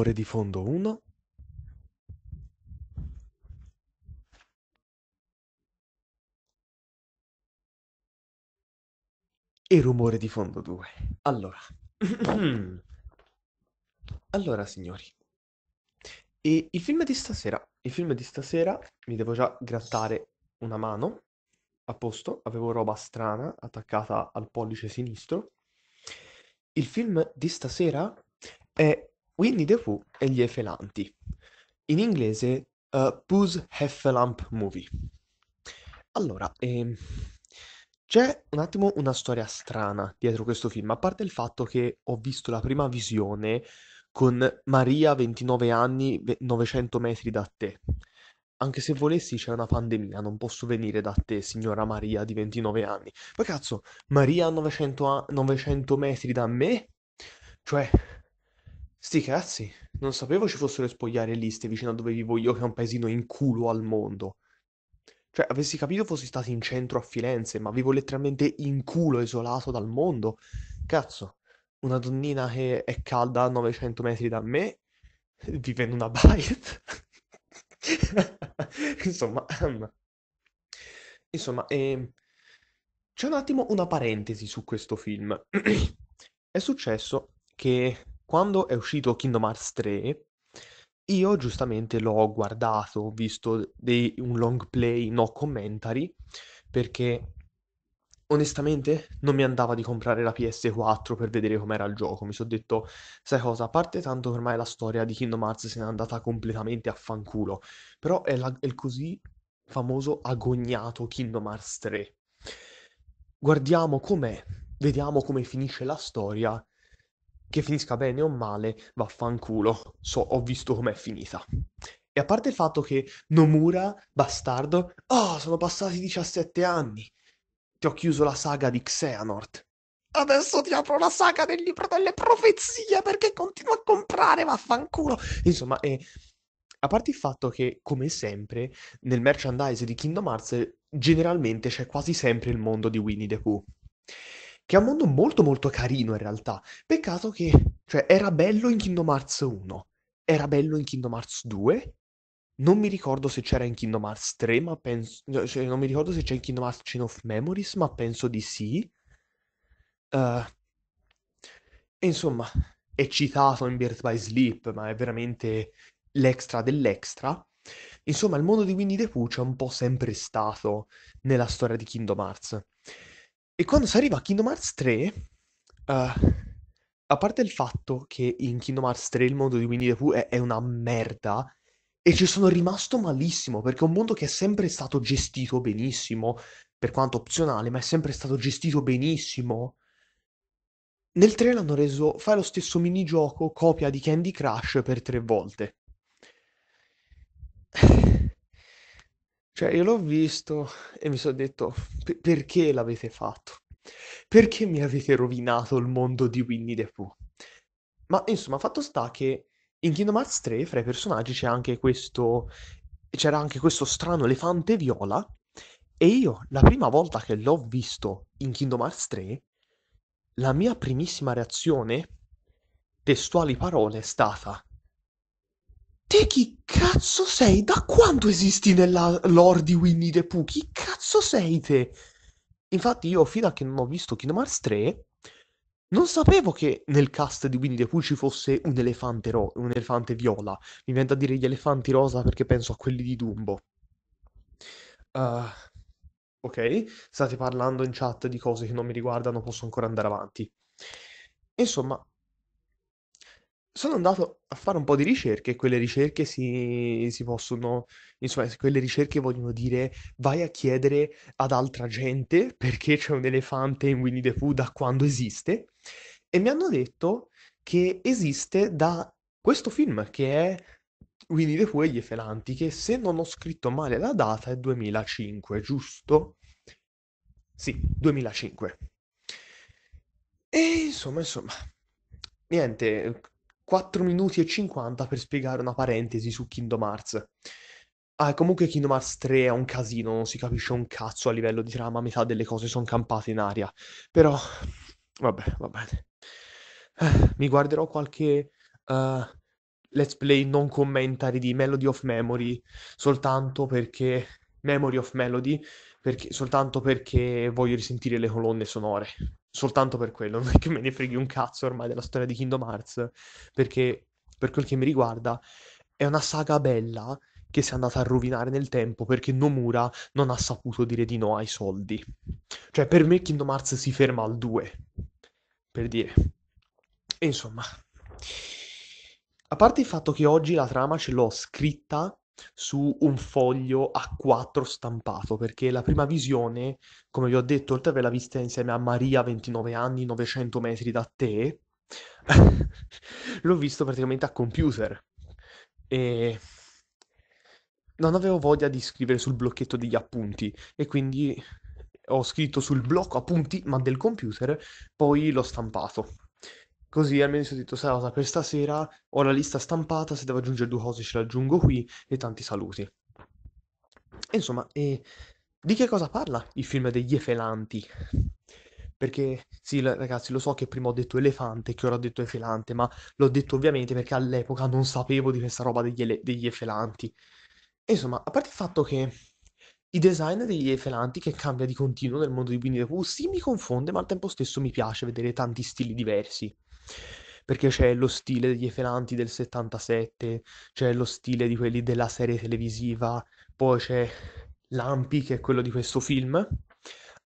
Rumore di fondo 1 E rumore di fondo 2. Allora. allora, signori. E il film di stasera. Il film di stasera mi devo già grattare una mano. A posto, avevo roba strana attaccata al pollice sinistro. Il film di stasera è Winnie the Pooh e gli Efelanti, in inglese uh, eh, Pooh's Heffelamp Movie. Allora, ehm, c'è un attimo una storia strana dietro questo film, a parte il fatto che ho visto la prima visione con Maria, 29 anni, 900 metri da te. Anche se volessi c'è una pandemia, non posso venire da te, signora Maria di 29 anni. Ma cazzo, Maria 900, a- 900 metri da me? Cioè, Sti cazzi, non sapevo ci fossero spogliarei a liste vicino a dove vivo io, che è un paesino in culo al mondo. Cioè, avessi capito fossi stato in centro a Firenze, ma vivo letteralmente in culo, isolato dal mondo. Cazzo, una donnina che è calda a 900 metri da me, vive in una baita. Insomma, insomma, eh, c'è un attimo una parentesi su questo film. è successo che quando è uscito Kingdom Hearts 3, io giustamente l'ho guardato, ho visto dei, un long play no commentary, perché onestamente non mi andava di comprare la PS4 per vedere com'era il gioco. Mi sono detto, sai cosa, a parte tanto ormai la storia di Kingdom Hearts se n'è andata completamente a fanculo, però è, la, è il così famoso agognato Kingdom Hearts 3. Guardiamo com'è, vediamo come finisce la storia che finisca bene o male, vaffanculo, so, ho visto com'è finita. E a parte il fatto che Nomura, bastardo, oh, sono passati 17 anni, ti ho chiuso la saga di Xehanort. Adesso ti apro la saga del libro delle profezie perché continuo a comprare, vaffanculo. Insomma, eh, a parte il fatto che, come sempre, nel merchandise di Kingdom Hearts generalmente c'è quasi sempre il mondo di Winnie the Pooh che è un mondo molto molto carino in realtà. Peccato che, cioè, era bello in Kingdom Hearts 1, era bello in Kingdom Hearts 2, non mi ricordo se c'era in Kingdom Hearts 3, ma penso... Cioè, cioè, non mi ricordo se c'è in Kingdom Hearts Chain of Memories, ma penso di sì. Uh, insomma, è citato in Birth by Sleep, ma è veramente l'extra dell'extra. Insomma, il mondo di Winnie the Pooh c'è un po' sempre stato nella storia di Kingdom Hearts. E quando si arriva a Kingdom Hearts 3, eh, a parte il fatto che in Kingdom Hearts 3 il mondo di Winnie the Pooh è, è una merda, e ci sono rimasto malissimo, perché è un mondo che è sempre stato gestito benissimo, per quanto opzionale, ma è sempre stato gestito benissimo. Nel 3 l'hanno reso, fai lo stesso minigioco, copia di Candy Crush per tre volte. Cioè, io l'ho visto e mi sono detto, perché l'avete fatto? Perché mi avete rovinato il mondo di Winnie the Pooh? Ma insomma, fatto sta che in Kingdom Hearts 3, fra i personaggi, c'è anche questo... c'era anche questo strano elefante viola. E io, la prima volta che l'ho visto in Kingdom Hearts 3, la mia primissima reazione, testuali parole, è stata Te chi cazzo sei? Da quando esisti nella lore di Winnie the Pooh? Chi cazzo sei te? Infatti io fino a che non ho visto Kingdom Hearts 3 non sapevo che nel cast di Winnie the Pooh ci fosse un elefante, ro- un elefante viola. Mi viene da dire gli elefanti rosa perché penso a quelli di Dumbo. Uh, ok, state parlando in chat di cose che non mi riguardano, posso ancora andare avanti. Insomma, sono andato a fare un po' di ricerche e quelle ricerche si, si possono, insomma, quelle ricerche vogliono dire vai a chiedere ad altra gente perché c'è un elefante in Winnie the Pooh da quando esiste e mi hanno detto che esiste da questo film che è Winnie the Pooh e gli Efelanti, che se non ho scritto male la data è 2005, giusto? Sì, 2005. E insomma, insomma, niente, 4 minuti e 50 per spiegare una parentesi su Kingdom Hearts. Ah, comunque Kingdom Hearts 3 è un casino, non si capisce un cazzo a livello di trama, metà delle cose sono campate in aria. Però, vabbè, va bene. Eh, mi guarderò qualche uh, let's play non commentary di Melody of Memory soltanto perché... Memory of Melody, perché, soltanto perché voglio risentire le colonne sonore soltanto per quello, non è che me ne freghi un cazzo ormai della storia di Kingdom Hearts, perché per quel che mi riguarda è una saga bella che si è andata a rovinare nel tempo perché Nomura non ha saputo dire di no ai soldi. Cioè, per me Kingdom Hearts si ferma al 2, per dire. E insomma, a parte il fatto che oggi la trama ce l'ho scritta su un foglio A4 stampato, perché la prima visione, come vi ho detto, oltre ad averla vista insieme a Maria, 29 anni, 900 metri da te, l'ho visto praticamente a computer. E non avevo voglia di scrivere sul blocchetto degli appunti e quindi ho scritto sul blocco appunti, ma del computer, poi l'ho stampato. Così almeno si è detto, sai cosa, per stasera ho la lista stampata, se devo aggiungere due cose ce le aggiungo qui, e tanti saluti. E insomma, e di che cosa parla il film degli Efelanti? Perché sì, ragazzi, lo so che prima ho detto elefante, che ora ho detto efelante, ma l'ho detto ovviamente perché all'epoca non sapevo di questa roba degli, degli efelanti. E insomma, a parte il fatto che i design degli efelanti che cambia di continuo nel mondo di Winnie the Pooh, sì, mi confonde, ma al tempo stesso mi piace vedere tanti stili diversi perché c'è lo stile degli Efelanti del 77, c'è lo stile di quelli della serie televisiva, poi c'è Lampi che è quello di questo film.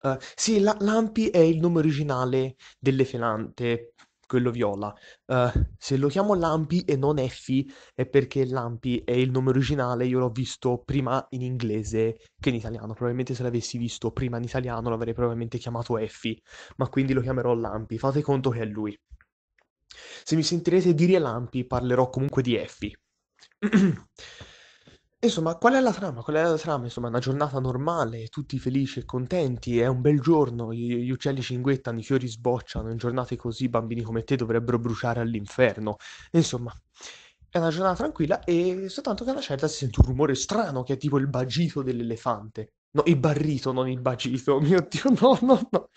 Uh, sì, la- Lampi è il nome originale dell'Efelante, quello viola. Uh, se lo chiamo Lampi e non Effi è perché Lampi è il nome originale, io l'ho visto prima in inglese che in italiano. Probabilmente se l'avessi visto prima in italiano l'avrei probabilmente chiamato Effi, ma quindi lo chiamerò Lampi. Fate conto che è lui. Se mi sentirete dire lampi, parlerò comunque di Effie. Insomma, qual è la trama? Qual è la trama? Insomma, è una giornata normale, tutti felici e contenti, è un bel giorno, gli, uccelli cinguettano, i fiori sbocciano, in giornate così bambini come te dovrebbero bruciare all'inferno. Insomma, è una giornata tranquilla e soltanto che a una certa si sente un rumore strano che è tipo il bagito dell'elefante. No, il barrito, non il bacito. Mio Dio, no, no, no.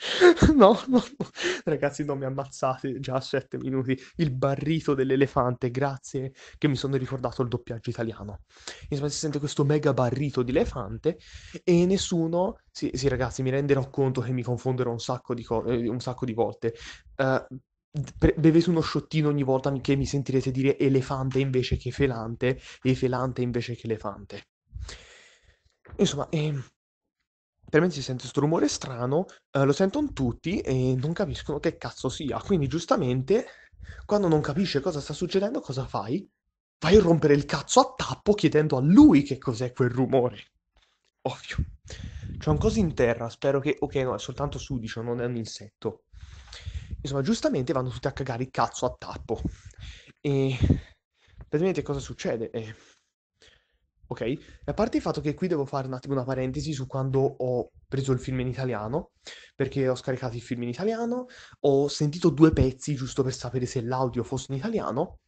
No, no, Ragazzi, non mi ammazzate già a sette minuti. Il barrito dell'elefante, grazie che mi sono ricordato il doppiaggio italiano. Insomma, si sente questo mega barrito di elefante e nessuno... Sì, sì, ragazzi, mi renderò conto che mi confonderò un sacco di, co... Eh, un sacco di volte. Uh, bevete uno sciottino ogni volta che mi sentirete dire elefante invece che felante e felante invece che elefante. Insomma, eh, per me si sente questo rumore strano, eh, lo sentono tutti e non capiscono che cazzo sia. Quindi giustamente, quando non capisce cosa sta succedendo, cosa fai? Vai a rompere il cazzo a tappo chiedendo a lui che cos'è quel rumore. Ovvio. C'è un coso in terra, spero che... Ok, no, è soltanto sudicio, non è un insetto. Insomma, giustamente vanno tutti a cagare il cazzo a tappo. E... Praticamente cosa succede? Eh ok? E a parte il fatto che qui devo fare un attimo una parentesi su quando ho preso il film in italiano, perché ho scaricato il film in italiano, ho sentito due pezzi giusto per sapere se l'audio fosse in italiano,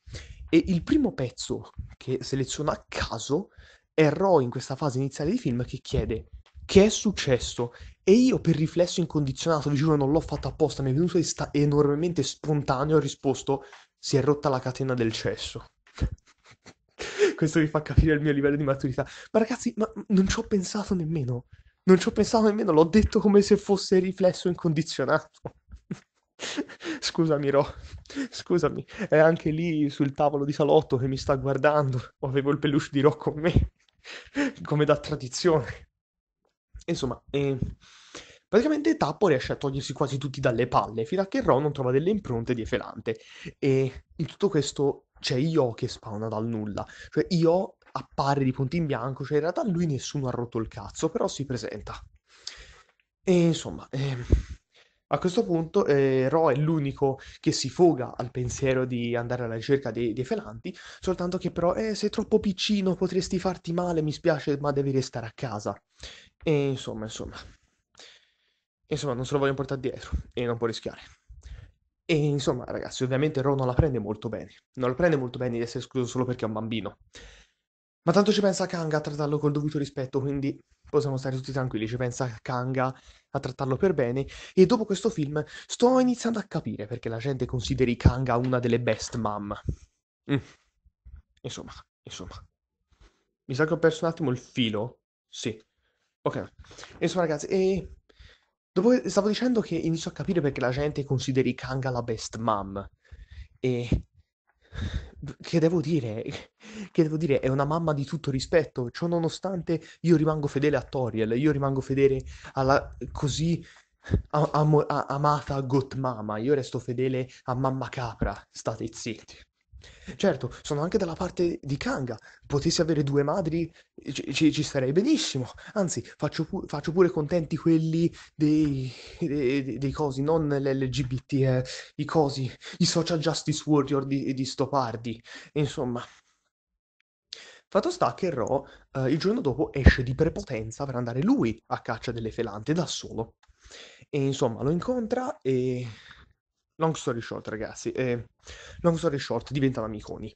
e il primo pezzo che seleziono a caso è Ro in questa fase iniziale di film che chiede che è successo? E io per riflesso incondizionato, vi giuro non l'ho fatto apposta, mi è venuto sta- enormemente spontaneo, ho risposto si è rotta la catena del cesso questo vi fa capire il mio livello di maturità. Ma ragazzi, ma non ci ho pensato nemmeno. Non ci ho pensato nemmeno, l'ho detto come se fosse riflesso incondizionato. Scusami, Ro, scusami, è anche lì sul tavolo di salotto che mi sta guardando. Avevo il peluche di Ro con me, come da tradizione. Insomma, eh, praticamente Tappo riesce a togliersi quasi tutti dalle palle, fino a che Ro non trova delle impronte di Efelante. E in tutto questo c'è cioè, Io che spawna dal nulla. Cioè Io appare di punto in bianco, cioè in realtà lui nessuno ha rotto il cazzo, però si presenta. E insomma, eh, a questo punto eh, Ro è l'unico che si foga al pensiero di andare alla ricerca dei, dei felanti, soltanto che però eh, sei troppo piccino, potresti farti male, mi spiace, ma devi restare a casa. E insomma, insomma. Insomma, non se lo voglio portare dietro e non può rischiare. E insomma, ragazzi, ovviamente Ro non la prende molto bene. Non la prende molto bene di essere escluso solo perché è un bambino. Ma tanto ci pensa Kanga a trattarlo col dovuto rispetto, quindi possiamo stare tutti tranquilli, ci pensa Kanga a trattarlo per bene. E dopo questo film sto iniziando a capire perché la gente consideri Kanga una delle best mom. Mm. Insomma, insomma. Mi sa che ho perso un attimo il filo. Sì. Ok. Insomma, ragazzi, e Dopo, stavo dicendo che inizio a capire perché la gente consideri Kanga la best mom. E che devo dire, che devo dire, è una mamma di tutto rispetto. Ciò nonostante io rimango fedele a Toriel, io rimango fedele alla così am- am- amata Gotmama, io resto fedele a Mamma Capra. State zitti. Certo, sono anche dalla parte di Kanga. Potessi avere due madri, ci, ci, ci starei benissimo. Anzi, faccio, pu- faccio pure contenti quelli dei, dei, dei cosi, non l'LGBT, eh, i cosi, i social justice warrior di, di Stopardi. Insomma. Fatto sta che Ro eh, il giorno dopo esce di prepotenza per andare lui a caccia delle felante da solo. E insomma lo incontra e long story short, ragazzi, eh, long story short, diventano amiconi.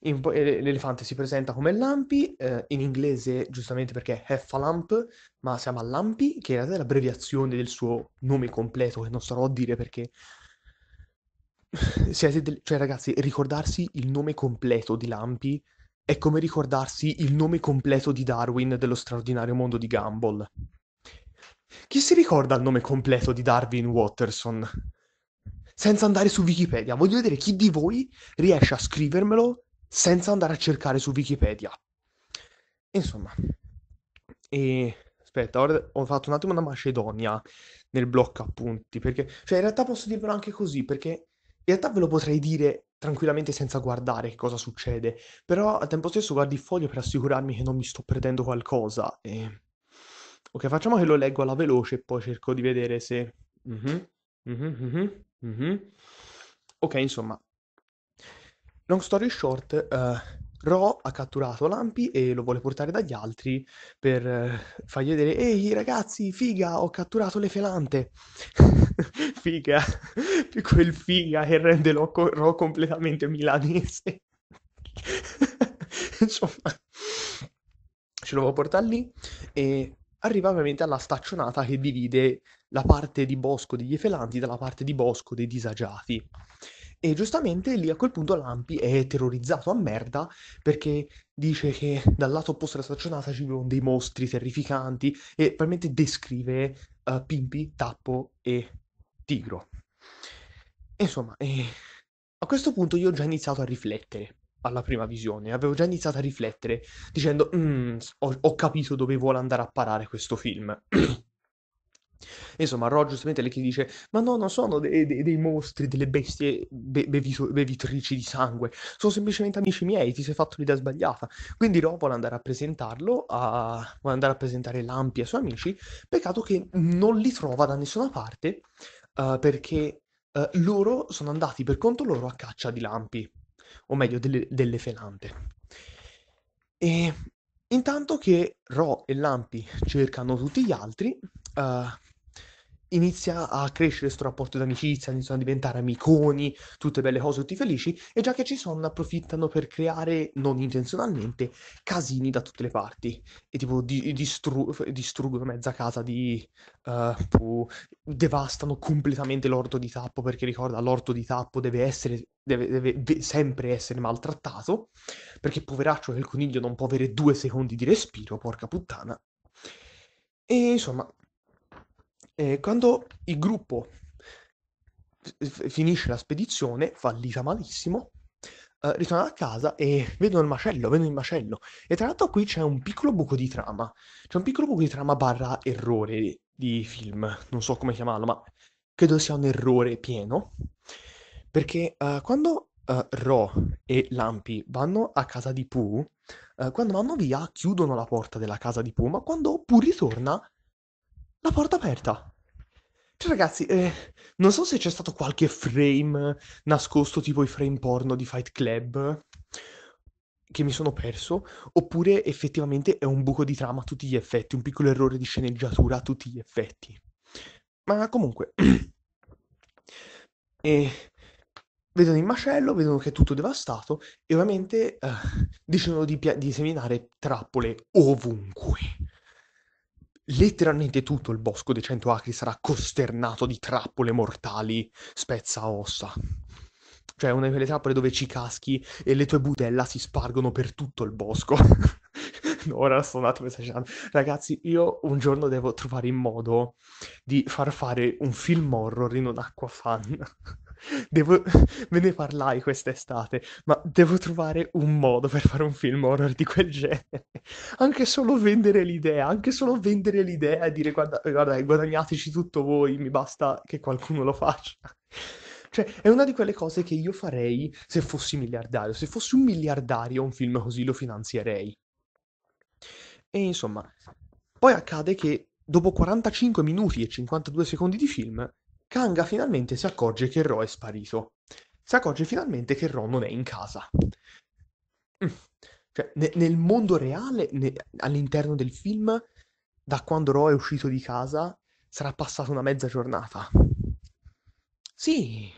In, eh, l'elefante si presenta come Lampi, eh, in inglese giustamente perché è Heffalamp, ma si chiama Lampi, che in realtà è l'abbreviazione del suo nome completo, che non starò a dire perché... Siete Cioè ragazzi, ricordarsi il nome completo di Lampi è come ricordarsi il nome completo di Darwin dello straordinario mondo di Gumball. Chi si ricorda il nome completo di Darwin Watterson? senza andare su Wikipedia. Voglio vedere chi di voi riesce a scrivermelo senza andare a cercare su Wikipedia. Insomma, e aspetta, ora ho fatto un attimo una macedonia nel blocco appunti, perché cioè in realtà posso dirvelo anche così, perché in realtà ve lo potrei dire tranquillamente senza guardare che cosa succede, però al tempo stesso guardo il foglio per assicurarmi che non mi sto perdendo qualcosa. E... Ok, facciamo che lo leggo alla veloce e poi cerco di vedere se... Mm-hmm. Mm-hmm. Mh-mh. Ok, insomma, long story short, ehm, Ro ha catturato Lampi e lo vuole portare dagli altri per eh, fargli vedere: "Ehi ragazzi, figa, ho catturato l'Efelante". Figa, quel figa che rende lo co Ro completamente milanese. Insomma, ce lo vuole portare lì e arriva ovviamente alla staccionata che divide la parte di bosco degli efelanti dalla parte di bosco dei disagiati. E giustamente lì a quel punto Lampi è terrorizzato a merda perché dice che dal lato opposto della staccionata ci vivono dei mostri terrificanti e probabilmente descrive uh, Pimpi, Tappo e Tigro. E insomma, eh, a questo punto io ho già iniziato a riflettere alla prima visione, avevo già iniziato a riflettere dicendo mm, ho, ho capito dove vuole andare a parare questo film. insomma, Ro giustamente le dice: Ma no, non sono dei, dei, dei mostri, delle bestie be- beviso- bevitrici di sangue, sono semplicemente amici miei. Ti sei fatto l'idea sbagliata. Quindi Ro vuole andare a presentarlo, a... vuole andare a presentare Lampi ai suoi amici. Peccato che non li trova da nessuna parte uh, perché uh, loro sono andati per conto loro a caccia di Lampi, o meglio, delle, delle felante. E Intanto che Ro e Lampi cercano tutti gli altri, uh, inizia a crescere questo rapporto d'amicizia, iniziano a diventare amiconi, tutte belle cose, tutti felici, e già che ci sono approfittano per creare, non intenzionalmente, casini da tutte le parti, e tipo di- distru- distruggono mezza casa di... Uh, pu- devastano completamente l'orto di tappo, perché ricorda, l'orto di tappo deve essere deve, deve, sempre essere maltrattato, perché poveraccio che il coniglio non può avere due secondi di respiro, porca puttana. E insomma, eh, quando il gruppo f- finisce la spedizione, fallita malissimo, eh, ritornano a casa e vedono il macello, vedono il macello. E tra l'altro qui c'è un piccolo buco di trama, c'è un piccolo buco di trama barra errore di film, non so come chiamarlo, ma credo sia un errore pieno, perché eh, quando eh, Ro e Lampi vanno a casa di Pooh, eh, quando vanno via chiudono la porta della casa di Pooh, ma quando Pooh ritorna la porta aperta. Cioè, ragazzi, eh, non so se c'è stato qualche frame nascosto, tipo i frame porno di Fight Club, che mi sono perso, oppure effettivamente è un buco di trama a tutti gli effetti, un piccolo errore di sceneggiatura a tutti gli effetti. Ma comunque... e vedono il macello, vedono che è tutto devastato e ovviamente eh, decidono di, pia- di seminare trappole ovunque letteralmente tutto il bosco dei cento acri sarà costernato di trappole mortali, spezza ossa. Cioè, una di quelle trappole dove ci caschi e le tue budella si spargono per tutto il bosco. ora sto un attimo esagerando. Ragazzi, io un giorno devo trovare il modo di far fare un film horror in un acquafan. Devo... Me ne parlai quest'estate, ma devo trovare un modo per fare un film horror di quel genere. Anche solo vendere l'idea, anche solo vendere l'idea e dire guarda, guarda guadagnateci tutto voi, mi basta che qualcuno lo faccia. Cioè, è una di quelle cose che io farei se fossi miliardario. Se fossi un miliardario, un film così lo finanzierei. E insomma, poi accade che dopo 45 minuti e 52 secondi di film Kanga finalmente si accorge che Ro è sparito. Si accorge finalmente che Ro non è in casa. Mm. Cioè, ne- nel mondo reale, ne- all'interno del film, da quando Ro è uscito di casa, sarà passata una mezza giornata. Sì,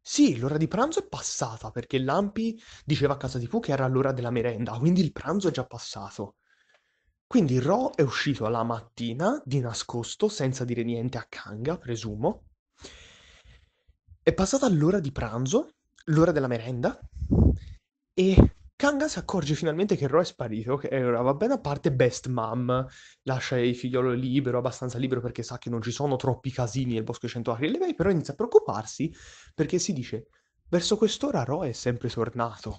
sì, l'ora di pranzo è passata perché Lampi diceva a casa di Pooh che era l'ora della merenda, quindi il pranzo è già passato. Quindi Ro è uscito la mattina di nascosto senza dire niente a Kanga, presumo. È passata l'ora di pranzo, l'ora della merenda, e Kanga si accorge finalmente che Ro è sparito, che era, va bene a parte Best Mom, lascia il figliolo libero, abbastanza libero perché sa che non ci sono troppi casini nel bosco di cento e lei però inizia a preoccuparsi perché si dice, verso quest'ora Ro è sempre tornato,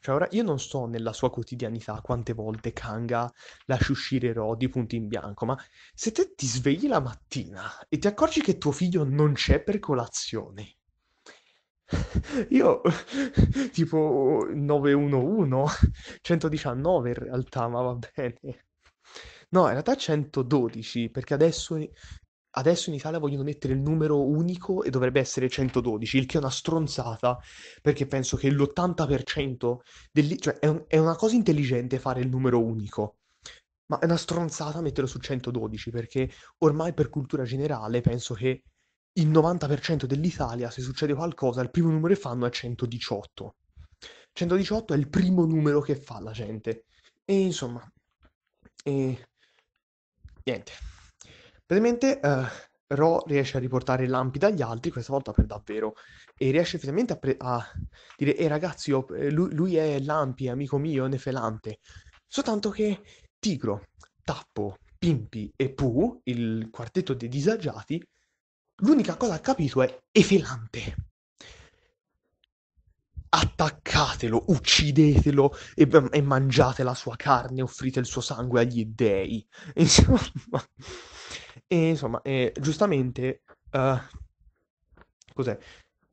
cioè, ora io non so nella sua quotidianità quante volte Kanga lascia uscire Rodi di punto in bianco, ma se te ti svegli la mattina e ti accorgi che tuo figlio non c'è per colazione, io tipo 911, 119 in realtà, ma va bene. No, in realtà 112, perché adesso adesso in Italia vogliono mettere il numero unico e dovrebbe essere 112, il che è una stronzata, perché penso che l'80% del... cioè è, un, è una cosa intelligente fare il numero unico, ma è una stronzata metterlo su 112, perché ormai per cultura generale penso che il 90% dell'Italia, se succede qualcosa, il primo numero che fanno è 118. 118 è il primo numero che fa la gente. E insomma... E... Niente. Praticamente eh, Ro riesce a riportare lampi dagli altri, questa volta per davvero, e riesce finalmente a, pre- a dire, eh ragazzi, io, eh, lui, lui, è lampi, è amico mio, nefelante. Soltanto che Tigro, Tappo, Pimpi e Pooh, il quartetto dei disagiati, l'unica cosa che ha capito è efelante attaccatelo, uccidetelo e, e, mangiate la sua carne, offrite il suo sangue agli dei. Insomma, e insomma, eh, giustamente, eh, cos'è?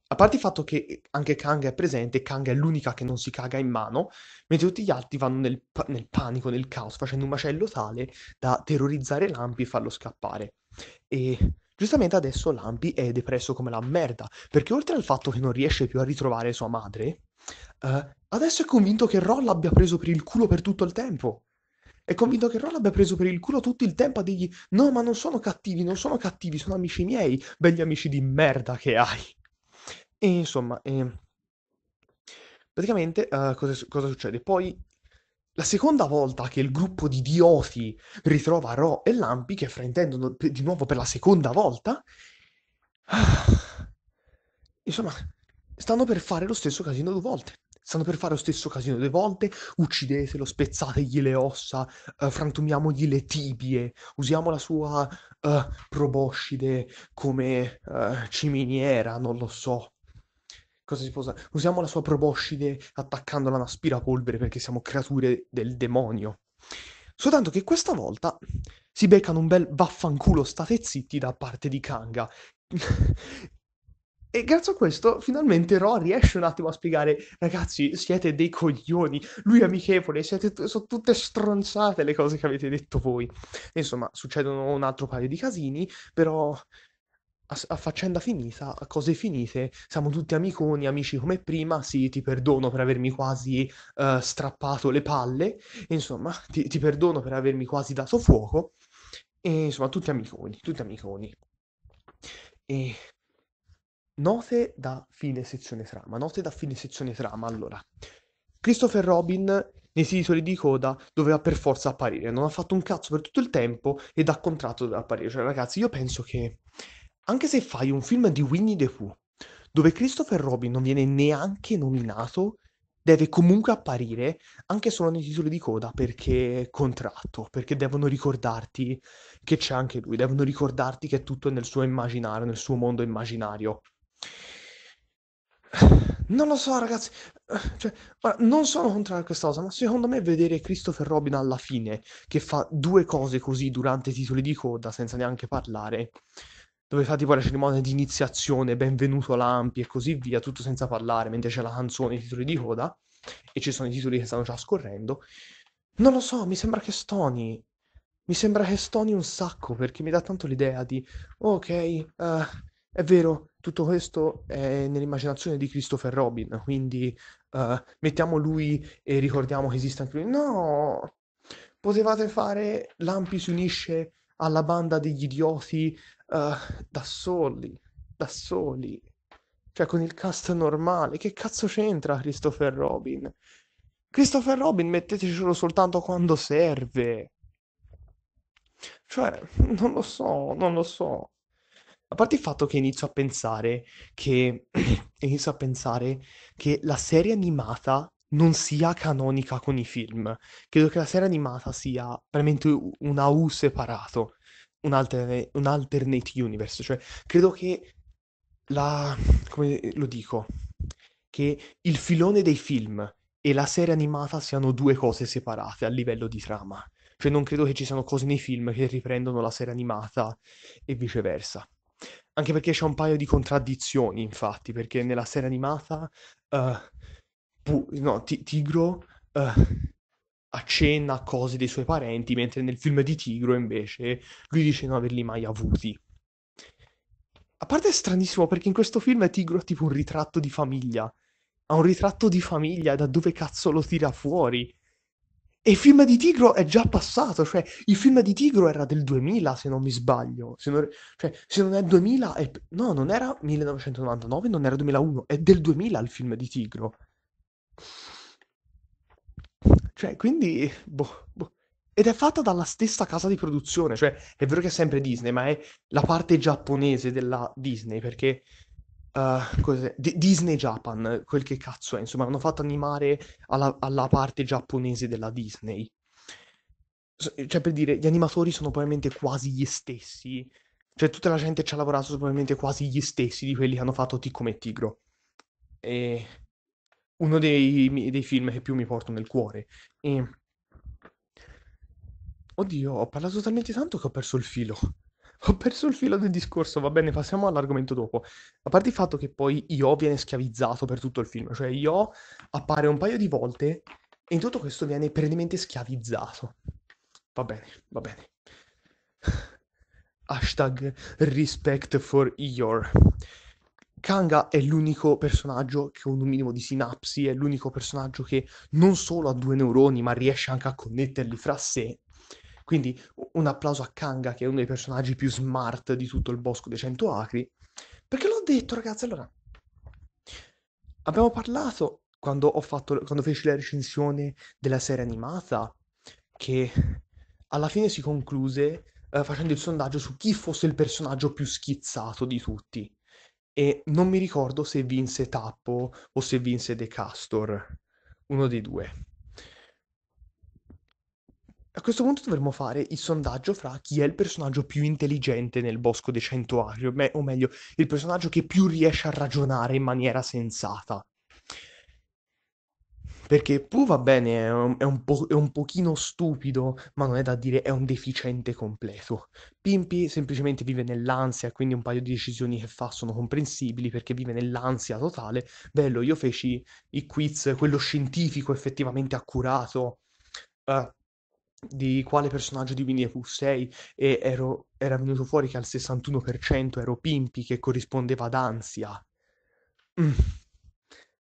A parte il fatto che anche Kang è presente, Kang è l'unica che non si caga in mano, mentre tutti gli altri vanno nel, nel panico, nel caos, facendo un macello tale da terrorizzare Lampi e farlo scappare. E giustamente adesso Lampi è depresso come la merda, perché oltre al fatto che non riesce più a ritrovare sua madre, eh, adesso è convinto che Roll abbia preso per il culo per tutto il tempo. È convinto che Ron abbia preso per il culo tutto il tempo a dirgli: No, ma non sono cattivi, non sono cattivi, sono amici miei, belli amici di merda che hai. E insomma, eh, praticamente uh, cosa, cosa succede? Poi la seconda volta che il gruppo di idioti ritrova Ro e Lampi, che fraintendono di nuovo per la seconda volta, insomma, stanno per fare lo stesso casino due volte stanno per fare lo stesso casino due volte, uccidetelo, spezzategli le ossa, uh, frantumiamogli le tibie, usiamo la sua uh, proboscide come uh, ciminiera, non lo so. Cosa si può usare? Usiamo la sua proboscide attaccandola a una spirapolvere perché siamo creature del demonio. Soltanto che questa volta si beccano un bel vaffanculo state zitti da parte di Kanga. E grazie a questo, finalmente Ro riesce un attimo a spiegare, ragazzi, siete dei coglioni, lui è amichevole, t- sono tutte stronzate le cose che avete detto voi. E insomma, succedono un altro paio di casini, però a, faccenda finita, a cose finite, siamo tutti amiconi, amici come prima, sì, ti perdono per avermi quasi uh, strappato le palle, insomma, ti, ti, perdono per avermi quasi dato fuoco, e insomma, tutti amiconi, tutti amiconi. E Note da fine sezione trama, note da fine sezione trama, allora. Christopher Robin nei titoli di coda doveva per forza apparire, non ha fatto un cazzo per tutto il tempo ed ha contratto doveva apparire. Cioè ragazzi, io penso che anche se fai un film di Winnie the Pooh, dove Christopher Robin non viene neanche nominato, deve comunque apparire anche solo nei titoli di coda perché contratto, perché devono ricordarti che c'è anche lui, devono ricordarti che è tutto nel suo immaginario, nel suo mondo immaginario. Non lo so, ragazzi. Cioè, non sono contro a questa cosa, ma secondo me vedere Christopher Robin alla fine, che fa due cose così durante i titoli di coda, senza neanche parlare, dove fa tipo la cerimonia di iniziazione, benvenuto Lampi e così via, tutto senza parlare, mentre c'è la canzone, i titoli di coda, e ci sono i titoli che stanno già scorrendo. Non lo so, mi sembra che stoni. Mi sembra che stoni un sacco, perché mi dà tanto l'idea di, ok, uh, è vero, tutto questo è nell'immaginazione di Christopher Robin, quindi uh, mettiamo lui e ricordiamo che esiste anche lui. No, potevate fare Lampi si unisce alla banda degli idioti uh, da soli, da soli, cioè con il cast normale. Che cazzo c'entra Christopher Robin? Christopher Robin mettetecelo soltanto quando serve. Cioè, non lo so, non lo so. A parte il fatto che inizio a pensare che inizio a pensare che la serie animata non sia canonica con i film. Credo che la serie animata sia veramente un AU separato, un, alterne, un alternate universe. Cioè, credo che la... come lo dico? Che il filone dei film e la serie animata siano due cose separate a livello di trama. Cioè, non credo che ci siano cose nei film che riprendono la serie animata e viceversa. Anche perché c'è un paio di contraddizioni, infatti, perché nella serie animata uh, pu- no, ti- Tigro uh, accenna a cose dei suoi parenti, mentre nel film di Tigro invece lui dice di non averli mai avuti. A parte è stranissimo perché in questo film Tigro ha tipo un ritratto di famiglia. Ha un ritratto di famiglia da dove cazzo lo tira fuori? E il film di Tigro è già passato, cioè il film di Tigro era del 2000 se non mi sbaglio, se non, cioè se non è 2000, è, no non era 1999, non era 2001, è del 2000 il film di Tigro. Cioè quindi, boh, boh. Ed è fatta dalla stessa casa di produzione, cioè è vero che è sempre Disney, ma è la parte giapponese della Disney, perché Uh, eh, D- Disney Japan, quel che cazzo è, insomma, hanno fatto animare alla, alla parte giapponese della Disney. S- cioè, per dire, gli animatori sono probabilmente quasi gli stessi, cioè tutta la gente ci ha lavorato sono probabilmente quasi gli stessi di quelli che hanno fatto T come Tigro. E uno dei, dei film che più mi porto nel cuore. E... Oddio, ho parlato talmente tanto che ho perso il filo. Ho perso il filo del discorso, va bene, passiamo all'argomento dopo. A parte il fatto che poi Io viene schiavizzato per tutto il film, cioè Io appare un paio di volte e in tutto questo viene perennemente schiavizzato. Va bene, va bene. Hashtag respect for Ior. Kanga è l'unico personaggio che ha un minimo di sinapsi, è l'unico personaggio che non solo ha due neuroni, ma riesce anche a connetterli fra sé. Quindi un applauso a Kanga, che è uno dei personaggi più smart di tutto il bosco dei 100 acri. Perché l'ho detto, ragazzi, allora... Abbiamo parlato quando, ho fatto, quando feci la recensione della serie animata, che alla fine si concluse eh, facendo il sondaggio su chi fosse il personaggio più schizzato di tutti. E non mi ricordo se vinse Tappo o se vinse De Castor, uno dei due. A questo punto dovremmo fare il sondaggio fra chi è il personaggio più intelligente nel bosco dei centuari, me- o meglio, il personaggio che più riesce a ragionare in maniera sensata. Perché Pooh va bene, è un, è, un po- è un pochino stupido, ma non è da dire è un deficiente completo. Pimpi semplicemente vive nell'ansia, quindi un paio di decisioni che fa sono comprensibili perché vive nell'ansia totale. Bello, io feci i quiz, quello scientifico effettivamente accurato. Uh, di quale personaggio di Winnie the Pooh sei e ero, era venuto fuori che al 61% ero Pimpi che corrispondeva ad ansia. Mm.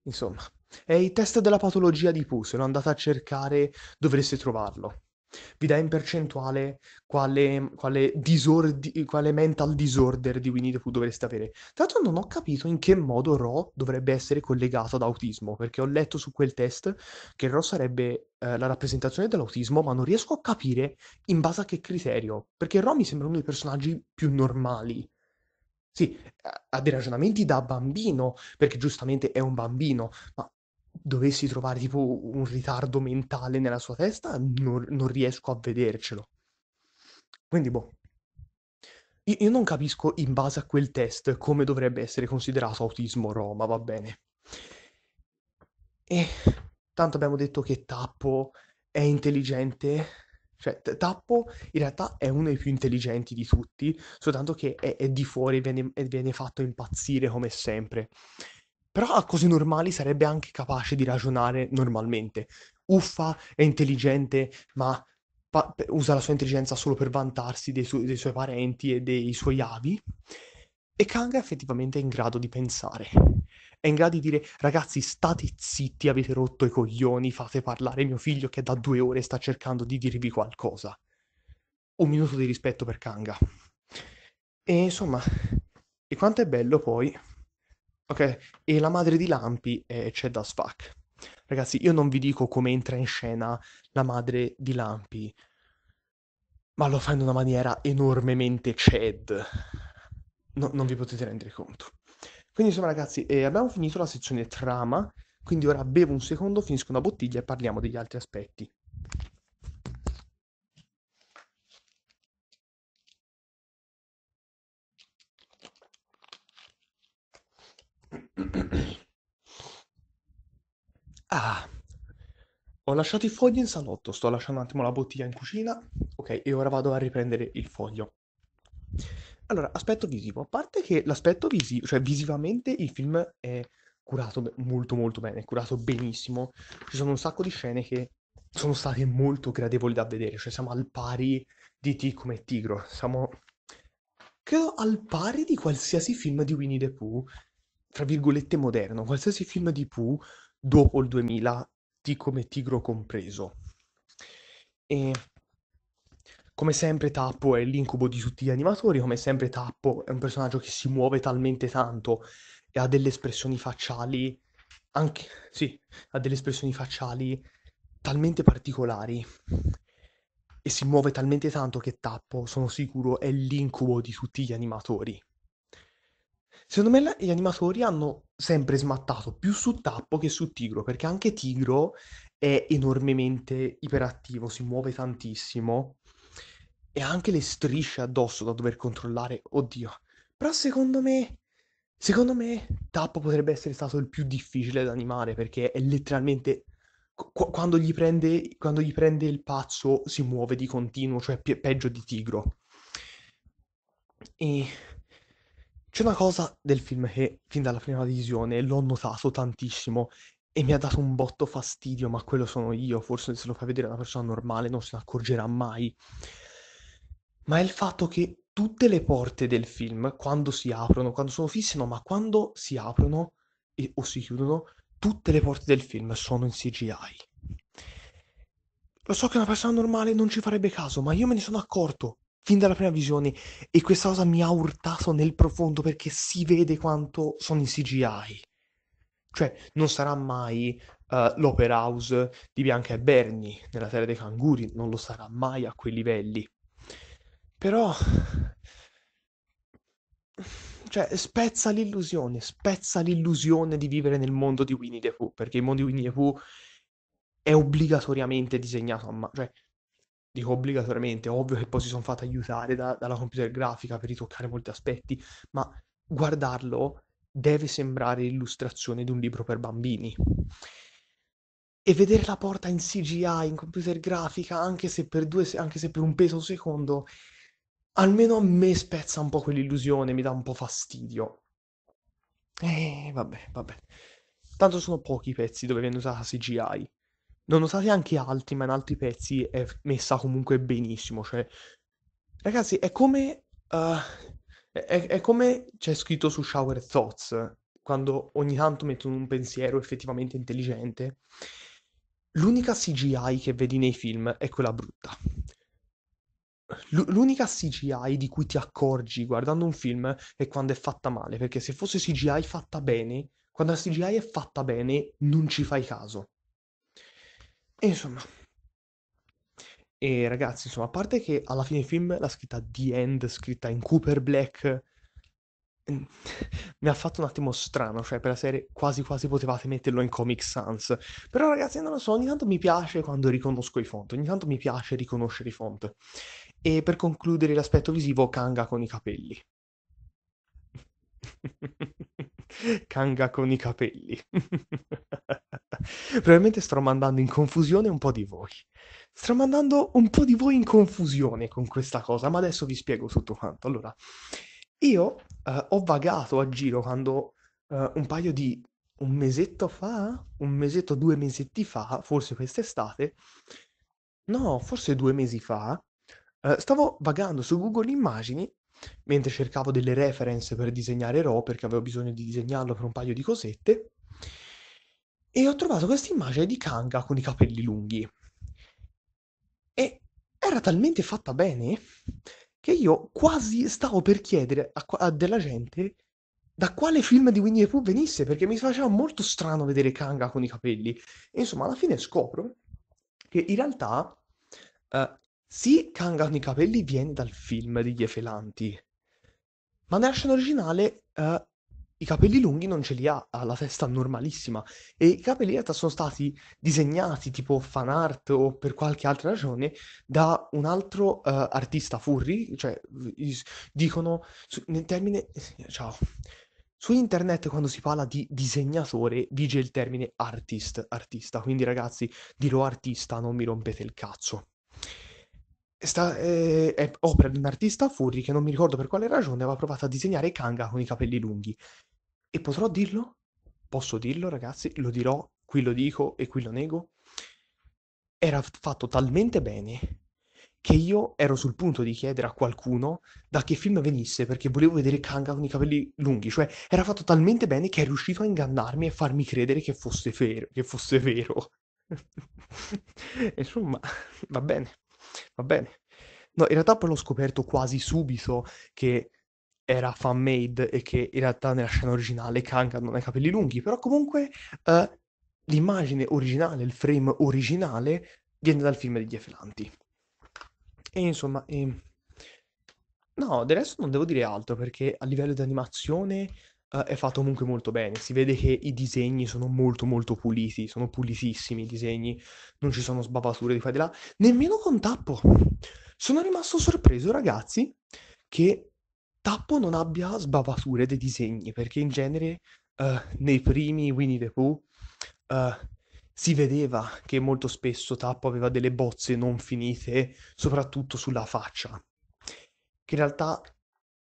Insomma, è il test della patologia di Pooh, se lo andate a cercare dovreste trovarlo vi dà in percentuale quale, quale, disordi, quale mental disorder di Winnie the Pooh dovreste avere. Tra l'altro non ho capito in che modo Ro dovrebbe essere collegato ad autismo, perché ho letto su quel test che Ro sarebbe eh, la rappresentazione dell'autismo, ma non riesco a capire in base a che criterio, perché Ro mi sembra uno dei personaggi più normali. Sì, eh, ha dei ragionamenti da bambino, perché giustamente è un bambino, ma dovessi trovare tipo un ritardo mentale nella sua testa, non, non riesco a vedercelo. Quindi, boh. Io, io non capisco in base a quel test come dovrebbe essere considerato autismo Roma, va bene. E eh, tanto abbiamo detto che Tappo è intelligente, cioè, Tappo in realtà è uno dei più intelligenti di tutti, soltanto che è, è di fuori e viene, viene, fatto impazzire come sempre. Però a cose normali sarebbe anche capace di ragionare normalmente. Uffa è intelligente, ma pa- usa la sua intelligenza solo per vantarsi dei, su- dei suoi parenti e dei suoi avi. E Kanga effettivamente è in grado di pensare. È in grado di dire, ragazzi, state zitti, avete rotto i coglioni, fate parlare mio figlio che da due ore sta cercando di dirvi qualcosa. Un minuto di rispetto per Kanga. E insomma, e quanto è bello poi Ok, e la madre di Lampi è eh, c'è da Ragazzi, io non vi dico come entra in scena la madre di Lampi, ma lo fa in una maniera enormemente Chad. No, non vi potete rendere conto. Quindi insomma ragazzi, eh, abbiamo finito la sezione trama, quindi ora bevo un secondo, finisco una bottiglia e parliamo degli altri aspetti. Ah, ho lasciato i fogli in salotto, sto lasciando un attimo la bottiglia in cucina. Ok, e ora vado a riprendere il foglio. Allora, aspetto visivo. A parte che l'aspetto visivo, cioè visivamente il film è curato molto molto bene, è curato benissimo. Ci sono un sacco di scene che sono state molto gradevoli da vedere, cioè siamo al pari di T come Tigro, siamo credo al pari di qualsiasi film di Winnie the Pooh, tra virgolette moderno, qualsiasi film di Pooh dopo il 2000, di come Tigro compreso. E come sempre Tappo è l'incubo di tutti gli animatori, come sempre Tappo è un personaggio che si muove talmente tanto e ha delle espressioni facciali, anche, sì, ha delle espressioni facciali talmente particolari e si muove talmente tanto che Tappo, sono sicuro, è l'incubo di tutti gli animatori. Secondo me gli animatori hanno sempre smattato più su Tappo che su Tigro, perché anche Tigro è enormemente iperattivo, si muove tantissimo e ha anche le strisce addosso da dover controllare. Oddio. Però secondo me, secondo me Tappo potrebbe essere stato il più difficile da animare perché è letteralmente qu- quando, gli prende, quando gli prende il pazzo si muove di continuo, cioè pe- peggio di Tigro. E c'è una cosa del film che fin dalla prima visione l'ho notato tantissimo e mi ha dato un botto fastidio, ma quello sono io, forse se lo fai vedere una persona normale non se ne accorgerà mai. Ma è il fatto che tutte le porte del film, quando si aprono, quando sono fisse, no, ma quando si aprono e, o si chiudono, tutte le porte del film sono in CGI. Lo so che una persona normale non ci farebbe caso, ma io me ne sono accorto fin dalla prima visione e questa cosa mi ha urtato nel profondo perché si vede quanto sono in CGI. Cioè, non sarà mai uh, l'opera house di Bianca e Berni nella Terra dei Canguri, non lo sarà mai a quei livelli. Però cioè, spezza l'illusione, spezza l'illusione di vivere nel mondo di Winnie the Pooh, perché il mondo di Winnie the Pooh è obbligatoriamente disegnato a mano, cioè dico obbligatoriamente, ovvio che poi si sono fatto aiutare da, dalla computer grafica per ritoccare molti aspetti, ma guardarlo deve sembrare l'illustrazione di un libro per bambini. E vedere la porta in CGI, in computer grafica, anche se per, due, anche se per un peso secondo, almeno a me spezza un po' quell'illusione, mi dà un po' fastidio. E eh, vabbè, vabbè. Tanto sono pochi i pezzi dove viene usata CGI. Nonostante anche altri, ma in altri pezzi è messa comunque benissimo. Cioè, ragazzi, è come. Uh, è, è, come c'è scritto su Shower Thoughts, quando ogni tanto mettono un pensiero effettivamente intelligente. L'unica CGI che vedi nei film è quella brutta. L- l'unica CGI di cui ti accorgi guardando un film è quando è fatta male, perché se fosse CGI fatta bene, quando la CGI è fatta bene non ci fai caso insomma. E ragazzi, insomma, a parte che alla fine del film la scritta The End, scritta in Cooper Black, mm, mi ha fatto un attimo strano, cioè per la serie quasi quasi potevate metterlo in Comic Sans. Però ragazzi, non lo so, ogni tanto mi piace quando riconosco i font, ogni tanto mi piace riconoscere i font. E per concludere l'aspetto visivo, Kanga con i capelli. Kanga con i capelli. Probabilmente starò mandando in confusione un po' di voi. Sto mandando un po' di voi in confusione con questa cosa, ma adesso vi spiego tutto quanto. Allora, io eh, ho vagato a giro quando eh, un paio di un mesetto fa, un mesetto, due mesetti fa, forse quest'estate, no, forse due mesi fa, eh, stavo vagando su Google Immagini mentre cercavo delle reference per disegnare RO perché avevo bisogno di disegnarlo per un paio di cosette e ho trovato questa immagine di Kanga con i capelli lunghi. E era talmente fatta bene che io quasi stavo per chiedere a, a della gente da quale film di Winnie the Pooh venisse, perché mi faceva molto strano vedere Kanga con i capelli. E insomma, alla fine scopro che in realtà uh, sì, Kanga con i capelli viene dal film degli Efelanti, ma nella scena originale uh, i capelli lunghi non ce li ha, alla testa normalissima e i capelli in realtà sono stati disegnati tipo fan art o per qualche altra ragione da un altro eh, artista furry, cioè is- dicono su- nel termine ciao su internet quando si parla di disegnatore vige il termine artist, artista, quindi ragazzi dirò artista, non mi rompete il cazzo. Sta, eh, è opera di un artista furri che non mi ricordo per quale ragione aveva provato a disegnare Kanga con i capelli lunghi e potrò dirlo? Posso dirlo, ragazzi? Lo dirò, qui lo dico e qui lo nego. Era fatto talmente bene che io ero sul punto di chiedere a qualcuno da che film venisse perché volevo vedere Kanga con i capelli lunghi, cioè era fatto talmente bene che è riuscito a ingannarmi e farmi credere che fosse vero, che fosse vero. Insomma, va bene, va bene. No, in realtà poi l'ho scoperto quasi subito che era fan-made e che in realtà nella scena originale Kanga non ha i capelli lunghi, però comunque eh, l'immagine originale, il frame originale viene dal film di Geflanti. E insomma, eh, no, del resto non devo dire altro perché a livello di animazione eh, è fatto comunque molto bene. Si vede che i disegni sono molto, molto puliti. Sono pulitissimi i disegni, non ci sono sbavature di qua e di là, nemmeno con tappo. Sono rimasto sorpreso, ragazzi, che tappo non abbia sbavature dei disegni, perché in genere eh, nei primi Winnie the Pooh eh, si vedeva che molto spesso Tappo aveva delle bozze non finite, soprattutto sulla faccia, che in realtà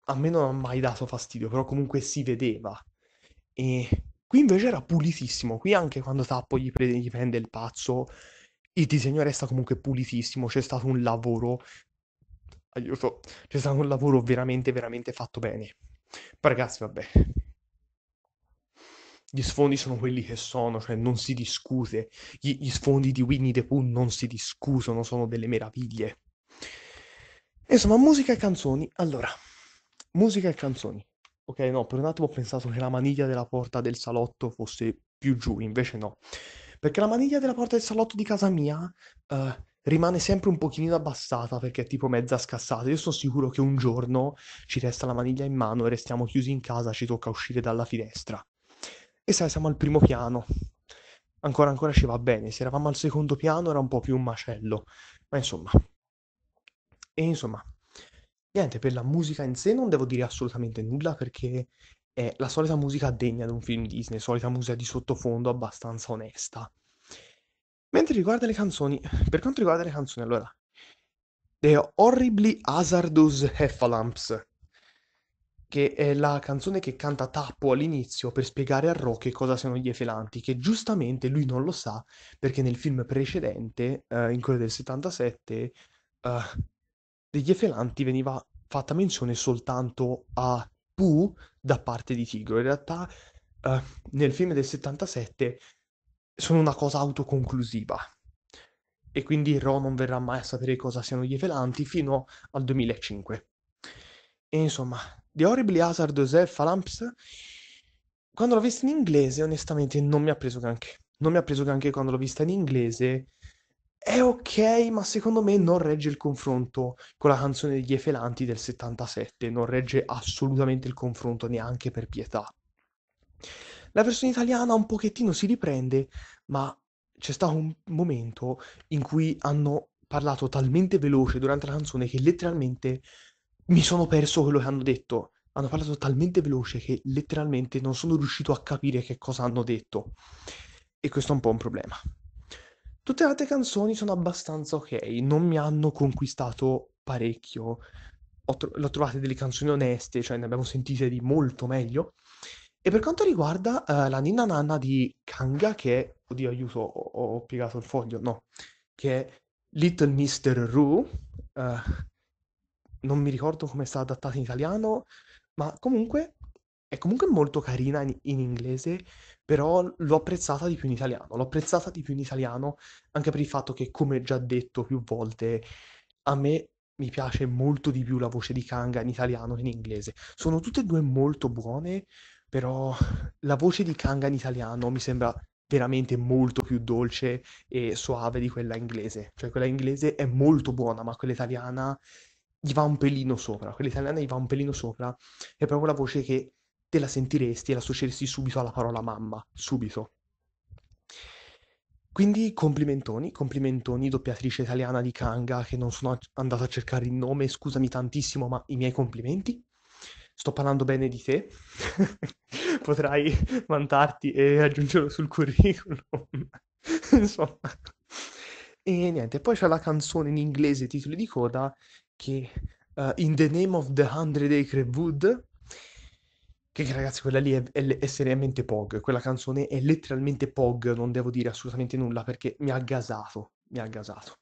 a me non ha mai dato fastidio, però comunque si vedeva. E qui invece era pulitissimo, qui anche quando Tappo gli, pre- gli prende il pazzo, il disegno resta comunque pulitissimo, c'è stato un lavoro aiuto, c'è stato un lavoro veramente, veramente fatto bene. Poi ragazzi, vabbè, gli sfondi sono quelli che sono, cioè non si discute. Gli, gli sfondi di Winnie the Pooh non si discutono, sono delle meraviglie. Insomma, musica e canzoni. Allora, musica e canzoni. Ok, no, per un attimo ho pensato che la maniglia della porta del salotto fosse più giù, invece no. Perché la maniglia della porta del salotto di casa mia uh, rimane sempre un pochino abbassata perché è tipo mezza scassata. Io sono sicuro che un giorno ci resta la maniglia in mano e restiamo chiusi in casa, ci tocca uscire dalla finestra. E sai, siamo al primo piano. Ancora ancora ci va bene, se eravamo al secondo piano era un po' più un macello, ma insomma. E insomma, niente, per la musica in sé non devo dire assolutamente nulla perché è la solita musica degna di un film Disney, solita musica di sottofondo abbastanza onesta. Mentre riguarda le canzoni, per quanto riguarda le canzoni, allora, The Horribly Hazardous Heffalumps, che è la canzone che canta Tappo all'inizio per spiegare a Ro che cosa siano gli efelanti, che giustamente lui non lo sa perché nel film precedente, eh, in quello del 77, eh, degli efelanti veniva fatta menzione soltanto a Pooh da parte di Tigro. In realtà eh, nel film del 77 sono una cosa autoconclusiva. E quindi Ro non verrà mai a sapere cosa siano gli Evelanti fino al 2005. E insomma, The Horrible Hazard Joseph Falamps, quando l'ho vista in inglese, onestamente non mi ha preso granché. Non mi ha preso granché quando l'ho vista in inglese. È ok, ma secondo me non regge il confronto con la canzone degli Efelanti del 77. Non regge assolutamente il confronto neanche per pietà. La versione italiana un pochettino si riprende, ma c'è stato un momento in cui hanno parlato talmente veloce durante la canzone che letteralmente mi sono perso quello che hanno detto. Hanno parlato talmente veloce che letteralmente non sono riuscito a capire che cosa hanno detto. E questo è un po' un problema. Tutte le altre canzoni sono abbastanza ok, non mi hanno conquistato parecchio. Ho, tro- l'ho trovate delle canzoni oneste, cioè ne abbiamo sentite di molto meglio e per quanto riguarda eh, la ninna nanna di Kanga, che, è... oddio aiuto, ho, ho piegato il foglio, no, che è Little Mr. Roo, eh, non mi ricordo come è stata adattata in italiano, ma comunque è comunque molto carina in, in, inglese, però l'ho apprezzata di più in italiano, l'ho apprezzata di più in italiano anche per il fatto che, come già detto più volte, a me mi piace molto di più la voce di Kanga in italiano che in inglese. Sono tutte e due molto buone, però la voce di Kanga in italiano mi sembra veramente molto più dolce e soave di quella inglese. Cioè quella inglese è molto buona, ma quella italiana gli va un pelino sopra, quella italiana gli va un pelino sopra, è proprio la voce che te la sentiresti e la associeresti subito alla parola mamma, subito. Quindi complimentoni, complimentoni doppiatrice italiana di Kanga che non sono andata a cercare il nome, scusami tantissimo, ma i miei complimenti sto parlando bene di te, potrai vantarti e aggiungerlo sul curriculum. Insomma. E niente, poi c'è la canzone in inglese, titoli di coda, che uh, In the Name of the Hundred Acre Wood, che ragazzi quella lì è, è, è, seriamente POG, quella canzone è letteralmente POG, non devo dire assolutamente nulla perché mi ha gasato, mi ha gasato.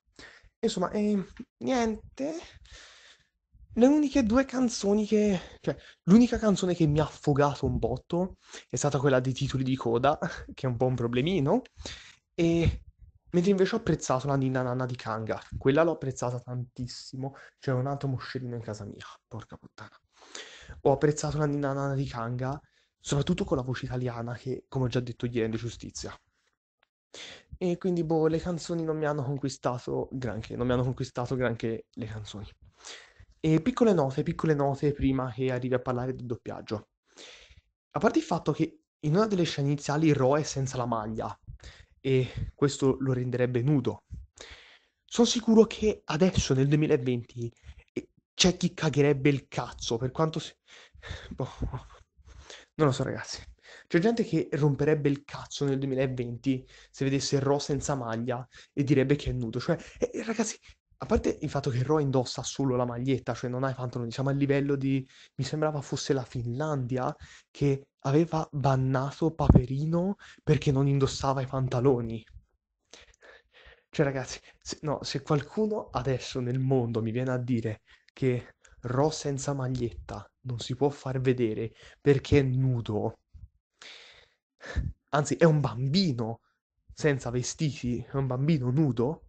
Insomma, eh, niente, le uniche due canzoni che... Cioè, l'unica canzone che mi ha affogato un botto è stata quella dei titoli di coda, che è un po' un problemino, e... Mentre invece ho apprezzato la Ninna Nanna di Kanga, quella l'ho apprezzata tantissimo, c'era cioè un altro moscerino in casa mia, porca puttana. Ho apprezzato la Ninna Nanna di Kanga, soprattutto con la voce italiana che, come ho già detto ieri, è di giustizia. E quindi, boh, le canzoni non mi hanno conquistato granché, non mi hanno conquistato granché le canzoni. E piccole note, piccole note prima che arrivi a parlare del doppiaggio. A parte il fatto che in una delle scene iniziali Ro è senza la maglia e questo lo renderebbe nudo. Sono sicuro che adesso, nel 2020, c'è chi cagherebbe il cazzo, per quanto... Si... Boh, non lo so ragazzi. C'è gente che romperebbe il cazzo nel 2020 se vedesse Ro senza maglia e direbbe che è nudo. Cioè, eh, ragazzi, a parte il fatto che Ro indossa solo la maglietta, cioè non ha i pantaloni, diciamo a livello di... mi sembrava fosse la Finlandia che aveva bannato Paperino perché non indossava i pantaloni. Cioè ragazzi, se, no, se qualcuno adesso nel mondo mi viene a dire che Ro senza maglietta non si può far vedere perché è nudo, anzi è un bambino senza vestiti, è un bambino nudo,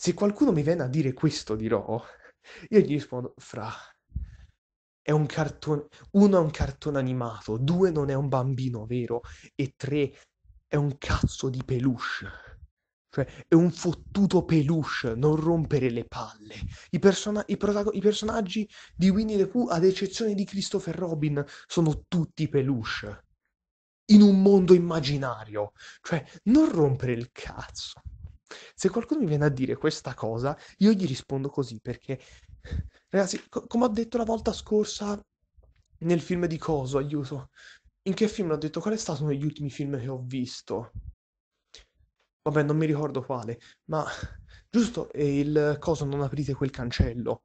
se qualcuno mi viene a dire questo di Ro, io gli rispondo, fra, è un cartone, uno è un cartone animato, due non è un bambino vero e tre è un cazzo di peluche. Cioè, è un fottuto peluche, non rompere le palle. I, persona- i, protago- i personaggi di Winnie the Pooh, ad eccezione di Christopher Robin, sono tutti peluche. In un mondo immaginario. Cioè, non rompere il cazzo. Se qualcuno mi viene a dire questa cosa, io gli rispondo così perché, ragazzi, co- come ho detto la volta scorsa nel film di Coso, aiuto, in che film l'ho detto qual è stato uno degli ultimi film che ho visto? Vabbè, non mi ricordo quale, ma giusto il coso non aprite quel cancello.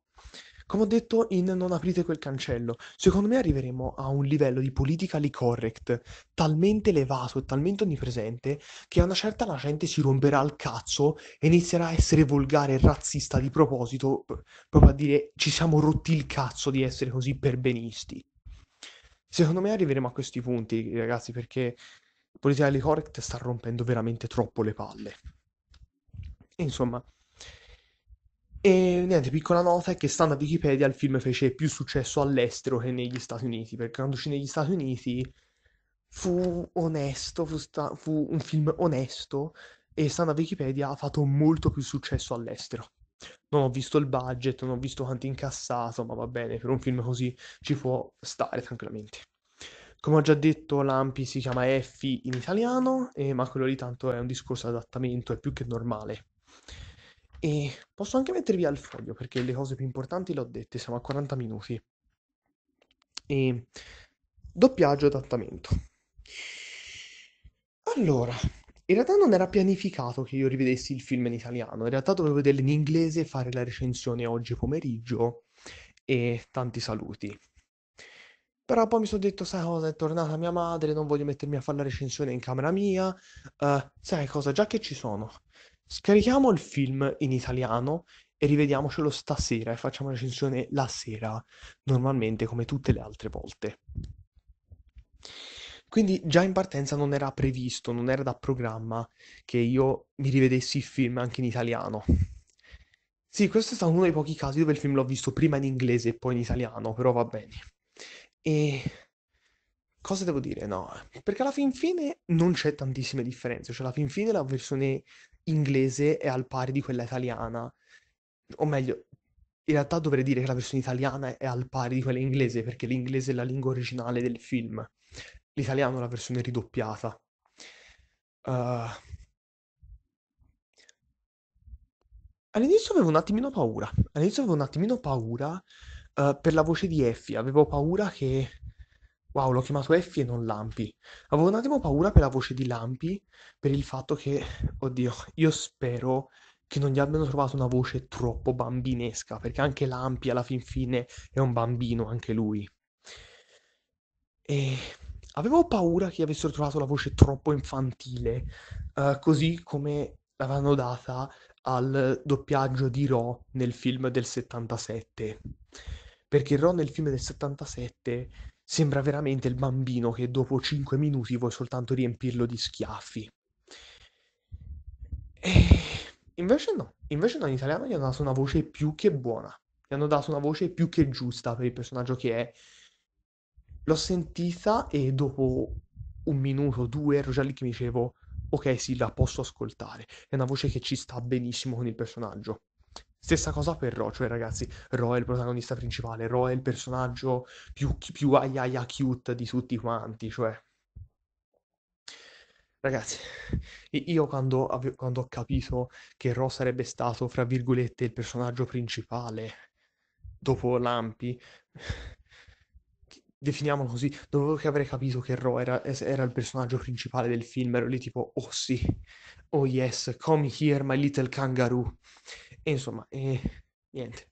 Come ho detto in Non aprite quel cancello, secondo me arriveremo a un livello di politically correct talmente elevato e talmente onnipresente che a una certa la gente si romperà il cazzo e inizierà a essere volgare e razzista di proposito, proprio a dire ci siamo rotti il cazzo di essere così perbenisti. Secondo me arriveremo a questi punti, ragazzi, perché politically correct sta rompendo veramente troppo le palle. E insomma, e niente, piccola nota è che stando a Wikipedia il film fece più successo all'estero che negli Stati Uniti, perché quando uscì negli Stati Uniti fu onesto, fu, sta- fu un film onesto e stando a Wikipedia ha fatto molto più successo all'estero. Non ho visto il budget, non ho visto quanto incassato, ma va bene, per un film così ci può stare tranquillamente. Come ho già detto, l'AMPI si chiama Effi in italiano, e, ma quello lì tanto è un discorso di adattamento, è più che normale. E posso anche mettervi al foglio perché le cose più importanti le ho dette, siamo a 40 minuti. E doppiaggio adattamento. Allora, in realtà non era pianificato che io rivedessi il film in italiano, in realtà dovevo vederlo in inglese, e fare la recensione oggi pomeriggio e tanti saluti. Però poi mi sono detto, sai cosa, è tornata mia madre, non voglio mettermi a fare la recensione in camera mia, uh, sai cosa, già che ci sono, Scarichiamo il film in italiano e rivediamocelo stasera e facciamo la recensione la sera, normalmente come tutte le altre volte. Quindi già in partenza non era previsto, non era da programma che io mi rivedessi il film anche in italiano. Sì, questo è stato uno dei pochi casi dove il film l'ho visto prima in inglese e poi in italiano, però va bene. E cosa devo dire? No, perché alla fin fine non c'è tantissime differenze, cioè alla fin fine la versione inglese è al pari di quella italiana. O meglio, in realtà dovrei dire che la versione italiana è al pari di quella inglese, perché l'inglese è la lingua originale del film. L'italiano è la versione ridoppiata. Uh... All'inizio avevo un attimino paura. All'inizio avevo un attimino paura uh, per la voce di Effie. Avevo paura che Wow, l'ho chiamato Effie e non Lampi. Avevo un attimo paura per la voce di Lampi, per il fatto che, oddio, io spero che non gli abbiano trovato una voce troppo bambinesca, perché anche Lampi alla fin fine è un bambino, anche lui. E avevo paura che avessero trovato la voce troppo infantile, uh, così come l'avevano data al doppiaggio di Ro nel film del 77. Perché Ro nel film del 77 Sembra veramente il bambino che dopo 5 minuti vuoi soltanto riempirlo di schiaffi. E invece no, invece no, in italiano gli hanno dato una voce più che buona. Gli hanno dato una voce più che giusta per il personaggio che è. L'ho sentita e dopo un minuto due ero già lì che mi dicevo ok sì, la posso ascoltare. È una voce che ci sta benissimo con il personaggio. Stessa cosa per Ro, cioè ragazzi, Ro è il protagonista principale, Ro è il personaggio più, più aiaia cute di tutti quanti, cioè... Ragazzi, io quando, ave- quando ho capito che Ro sarebbe stato, fra virgolette, il personaggio principale dopo Lampi, definiamolo così, dovevo che avrei capito che Ro era, era, il personaggio principale del film, ero lì tipo, oh sì, oh yes, come here my little kangaroo. E insomma, eh, niente.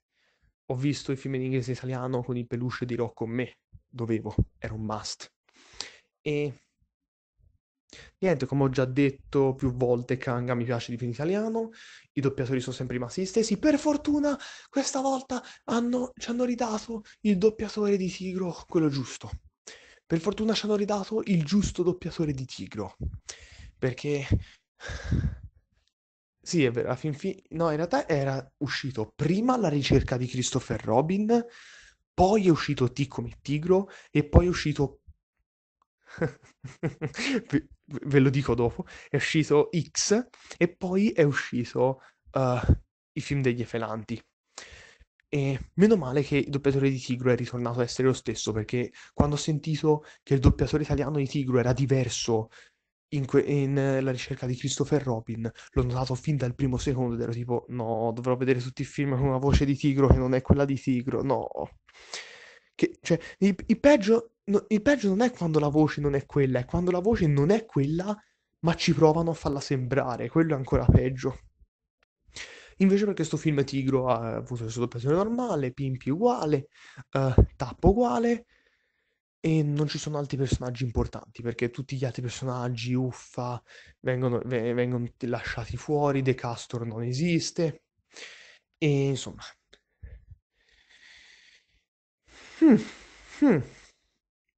Ho visto i film in inglese e italiano con il peluche di Rocco con me. Dovevo, era un must. E niente, come ho già detto più volte, Kanga mi piace di film italiano. I doppiatori sono sempre rimasti gli stessi. Per fortuna, questa volta hanno, ci hanno ridato il doppiatore di Tigro, quello giusto. Per fortuna ci hanno ridato il giusto doppiatore di Tigro. Perché sì, è vero, a fin fi- no, in realtà era uscito prima La ricerca di Christopher Robin, poi è uscito T come Tigro e poi è uscito... ve-, ve lo dico dopo, è uscito X e poi è uscito uh, i film degli Efelanti. E meno male che il doppiatore di Tigro è ritornato a essere lo stesso, perché quando ho sentito che il doppiatore italiano di Tigro era diverso in, que- in, eh, La ricerca di Christopher Robin. L'ho notato fin dal primo secondo ed ero tipo, no, dovrò vedere tutti i film con una voce di tigro che non è quella di tigro, no. Che, cioè, il, il, peggio, no, il peggio non è quando la voce non è quella, è quando la voce non è quella, ma ci provano a farla sembrare, quello è ancora peggio. Invece perché questo film Tigro ha avuto la sua doppiaggio normale, Pimpi uguale, uh, Tappo uguale, e non ci sono altri personaggi importanti perché tutti gli altri personaggi, Uffa, vengono, vengono lasciati fuori, The Castor non esiste. E insomma. Hmm, hmm.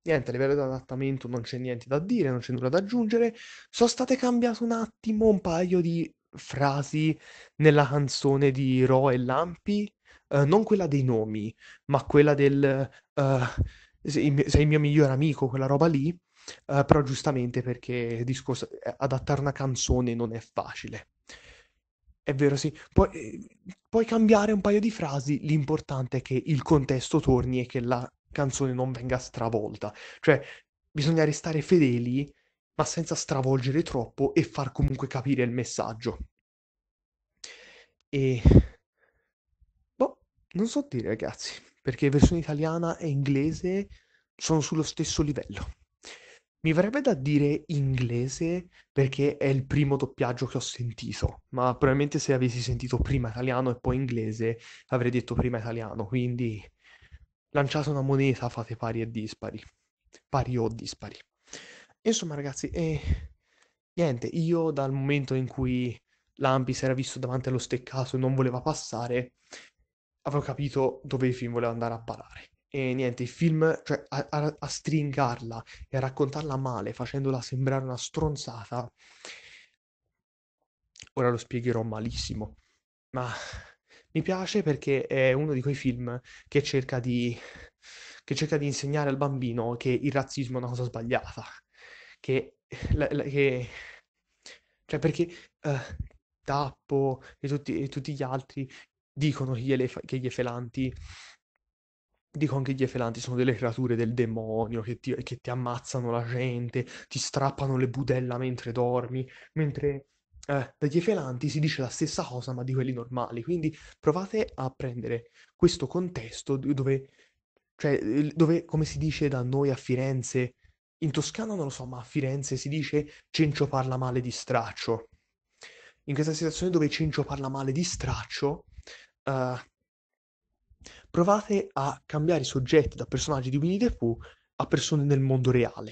Niente, a livello di adattamento non c'è niente da dire, non c'è nulla da aggiungere. Sono state cambiate un attimo un paio di frasi nella canzone di Ro e Lampi, eh, non quella dei nomi, ma quella del... eh, sei, il mio migliore amico, quella roba lì, uh, però giustamente perché discorso, eh, adattare una canzone non è facile. È vero, sì. Pu- eh, puoi cambiare un paio di frasi, l'importante è che il contesto torni e che la canzone non venga stravolta. Cioè, bisogna restare fedeli, ma senza stravolgere troppo e far comunque capire il messaggio. E... Boh, non so dire, ragazzi perché versione italiana e inglese sono sullo stesso livello. Mi verrebbe da dire inglese perché è il primo doppiaggio che ho sentito, ma probabilmente se avessi sentito prima italiano e poi inglese avrei detto prima italiano, quindi lanciate una moneta, fate pari e dispari, pari o dispari. Insomma ragazzi, eh, niente, io dal momento in cui Lampi si era visto davanti allo steccato e non voleva passare, avrò capito dove il film voleva andare a parare. E niente, il film, cioè a, a, a stringarla e a raccontarla male, facendola sembrare una stronzata, ora lo spiegherò malissimo, ma mi piace perché è uno di quei film che cerca di, che cerca di insegnare al bambino che il razzismo è una cosa sbagliata, che, la, la, che cioè perché uh, Tappo e tutti, e tutti, gli altri dicono che gli, elef- che gli efelanti Dicono che gli efelanti sono delle creature del demonio che ti, che ti ammazzano la gente, ti strappano le budella mentre dormi, mentre eh, dagli efelanti si dice la stessa cosa ma di quelli normali. Quindi provate a prendere questo contesto dove, cioè, dove come si dice da noi a Firenze, in Toscana non lo so, ma a Firenze si dice Cencio parla male di Straccio. In questa situazione dove Cencio parla male di Straccio, eh, provate a cambiare i soggetti da personaggi di Winnie the Pooh a persone nel mondo reale.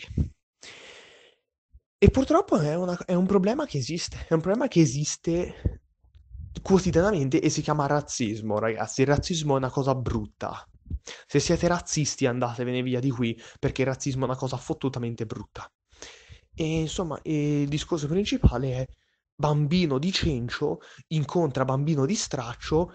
E purtroppo è, una, è, un problema che esiste, è un problema che esiste quotidianamente e si chiama razzismo, ragazzi. Il razzismo è una cosa brutta. Se siete razzisti andatevene via di qui perché il razzismo è una cosa fottutamente brutta. E insomma, il discorso principale è bambino di cencio incontra bambino di straccio,